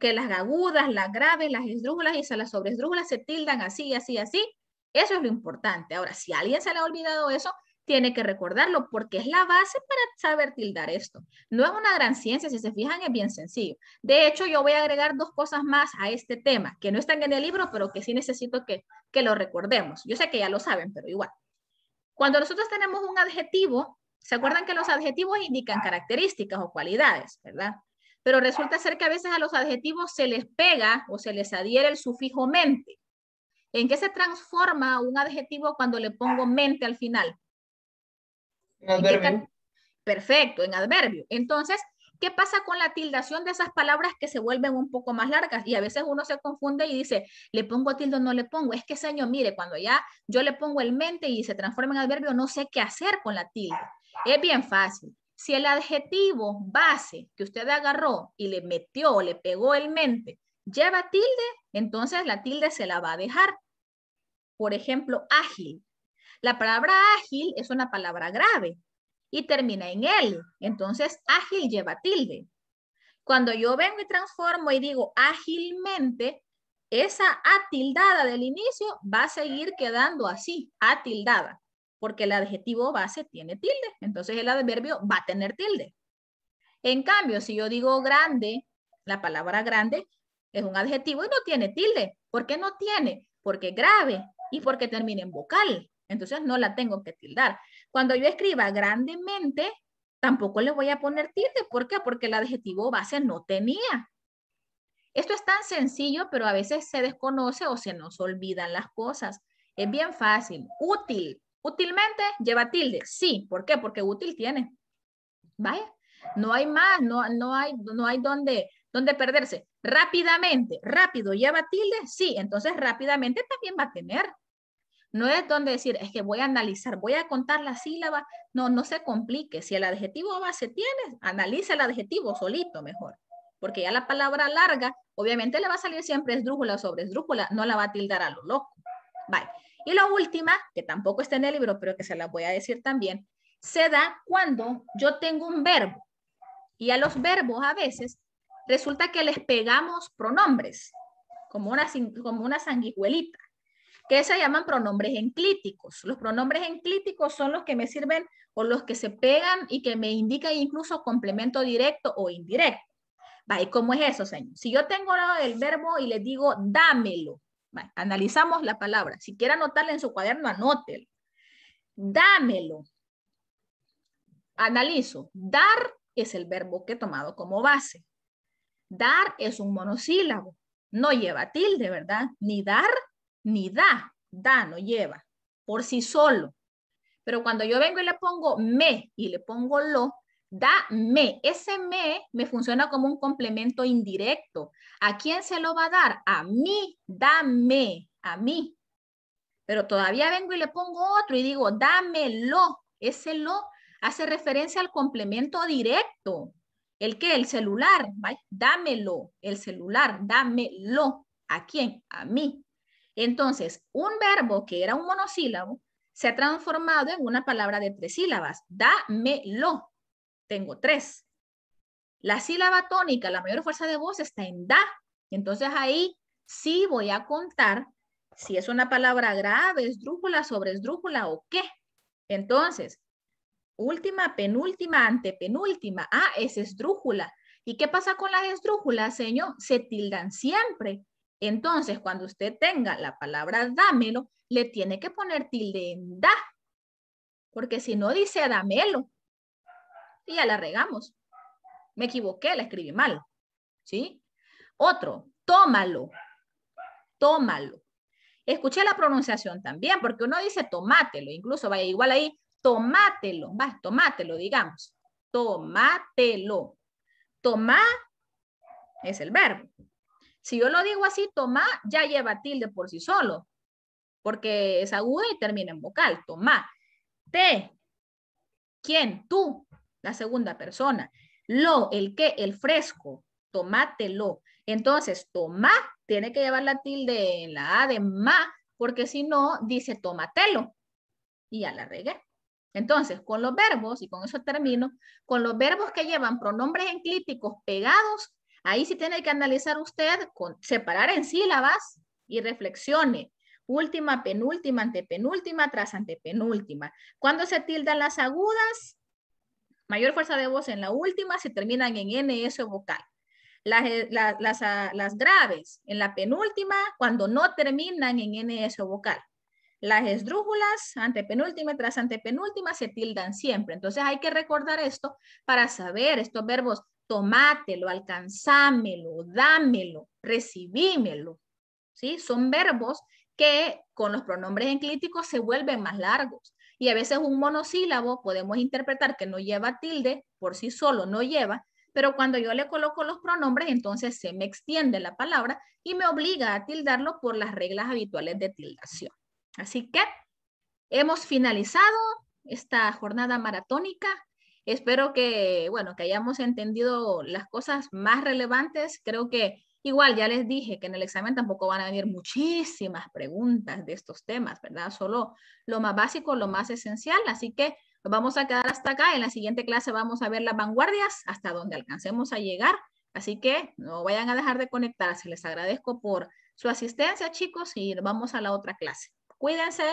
que las agudas, las graves, las esdrújulas y las sobresdrújulas se tildan así, así, así, eso es lo importante. Ahora, si alguien se le ha olvidado eso, tiene que recordarlo porque es la base para saber tildar esto. No es una gran ciencia, si se fijan, es bien sencillo. De hecho, yo voy a agregar dos cosas más a este tema, que no están en el libro, pero que sí necesito que lo recordemos. Yo sé que ya lo saben, pero igual. Cuando nosotros tenemos un adjetivo, ¿se acuerdan que los adjetivos indican características o cualidades, verdad? Pero resulta ser que a veces a los adjetivos se les pega o se les adhiere el sufijo mente. ¿En qué se transforma un adjetivo cuando le pongo mente al final? adverbio. Perfecto, en adverbio. Entonces, ¿Qué pasa con la tildación de esas palabras que se vuelven un poco más largas? Y a veces uno se confunde y dice, le pongo tilde o no le pongo. Es que, señor, mire, cuando ya yo le pongo el mente y se transforma en adverbio, no sé qué hacer con la tilde. Es bien fácil. Si el adjetivo base que usted agarró y le metió le pegó el mente lleva tilde, entonces la tilde se la va a dejar. Por ejemplo, ágil. La palabra ágil es una palabra grave y termina en él Entonces, ágil lleva tilde. Cuando yo vengo y transformo y digo ágilmente, esa atildada del inicio va a seguir quedando así, atildada, porque el adjetivo base tiene tilde, entonces el adverbio va a tener tilde. En cambio, si yo digo grande, la palabra grande es un adjetivo y no tiene tilde. ¿Por qué no tiene? Porque grave y porque termina en vocal. Entonces no la tengo que tildar. Cuando yo escriba grandemente, tampoco le voy a poner tilde. ¿Por qué? Porque el adjetivo base no tenía. Esto es tan sencillo, pero a veces se desconoce o se nos olvidan las cosas. Es bien fácil. Útil. Útilmente lleva tilde. Sí. ¿Por qué? Porque útil tiene. Vaya. No hay más. No, no hay, no hay donde, donde perderse. Rápidamente. Rápido. Lleva tilde. Sí. Entonces rápidamente también va a tener. No es donde decir, es que voy a analizar, voy a contar la sílaba. No, no se complique. Si el adjetivo base tiene analiza el adjetivo solito mejor. Porque ya la palabra larga, obviamente le va a salir siempre esdrújula sobre esdrújula, no la va a tildar a lo loco. Y la última, que tampoco está en el libro, pero que se la voy a decir también, se da cuando yo tengo un verbo. Y a los verbos a veces resulta que les pegamos pronombres, como una, como una sanguijuelita que se llaman pronombres enclíticos. Los pronombres enclíticos son los que me sirven o los que se pegan y que me indican incluso complemento directo o indirecto. cómo es eso, señor? Si yo tengo el verbo y le digo dámelo, analizamos la palabra. Si quiere anotarla en su cuaderno, anótelo. Dámelo. Analizo. Dar es el verbo que he tomado como base. Dar es un monosílabo. No lleva tilde, ¿verdad? Ni dar ni da, da, no lleva, por sí solo. Pero cuando yo vengo y le pongo me y le pongo lo, da me. Ese me me funciona como un complemento indirecto. ¿A quién se lo va a dar? A mí, dame, a mí. Pero todavía vengo y le pongo otro y digo, dámelo. Ese lo hace referencia al complemento directo. ¿El qué? El celular. ¿vale? Dámelo. El celular, dámelo. ¿A quién? A mí. Entonces, un verbo que era un monosílabo se ha transformado en una palabra de tres sílabas. Dámelo. Tengo tres. La sílaba tónica, la mayor fuerza de voz está en da. Entonces ahí sí voy a contar si es una palabra grave, esdrújula, sobre esdrújula o qué. Entonces, última, penúltima, antepenúltima. Ah, es esdrújula. ¿Y qué pasa con las esdrújulas, señor? Se tildan siempre. Entonces, cuando usted tenga la palabra dámelo, le tiene que poner tilde en da, porque si no dice dámelo, ya la regamos. Me equivoqué, la escribí mal. ¿Sí? Otro, tómalo, tómalo. Escuché la pronunciación también, porque uno dice tomátelo, incluso vaya igual ahí, tomátelo, va, tomátelo, digamos. Tomátelo. Tomá es el verbo. Si yo lo digo así, toma, ya lleva tilde por sí solo, porque es aguda y termina en vocal, toma, Te, ¿quién? Tú, la segunda persona. Lo, el que, el fresco, tomátelo. Entonces, toma tiene que llevar la tilde en la A de ma, porque si no, dice tomatelo. Y ya la regué. Entonces, con los verbos, y con eso termino, con los verbos que llevan pronombres enclíticos pegados, Ahí sí tiene que analizar usted, separar en sílabas y reflexione. Última, penúltima, antepenúltima, tras antepenúltima. Cuando se tildan las agudas, mayor fuerza de voz en la última, se terminan en NS o vocal. Eh, ah, las, graves en la penúltima, cuando no terminan en NS o vocal. Las esdrújulas, antepenúltima tras antepenúltima, se tildan siempre. Entonces hay que recordar esto para saber estos verbos tomátelo, alcanzámelo, dámelo, recibímelo. ¿sí? Son verbos que con los pronombres enclíticos se vuelven más largos. Y a veces un monosílabo podemos interpretar que no lleva tilde, por sí solo no lleva, pero cuando yo le coloco los pronombres, entonces se me extiende la palabra y me obliga a tildarlo por las reglas habituales de tildación. Así que hemos finalizado esta jornada maratónica Espero que, bueno, que hayamos entendido las cosas más relevantes. Creo que igual ya les dije que en el examen tampoco van a venir muchísimas preguntas de estos temas, ¿verdad? Solo lo más básico, lo más esencial. Así que vamos a quedar hasta acá. En la siguiente clase vamos a ver las vanguardias hasta donde alcancemos a llegar. Así que no vayan a dejar de conectarse. Les agradezco por su asistencia, chicos, y vamos a la otra clase. Cuídense,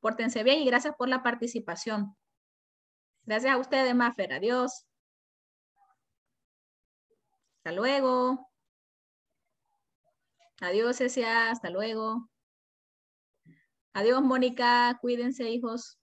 pórtense bien y gracias por la participación. Gracias a ustedes, Mafer. Adiós. Hasta luego. Adiós, Cecia. Hasta luego. Adiós, Mónica. Cuídense, hijos.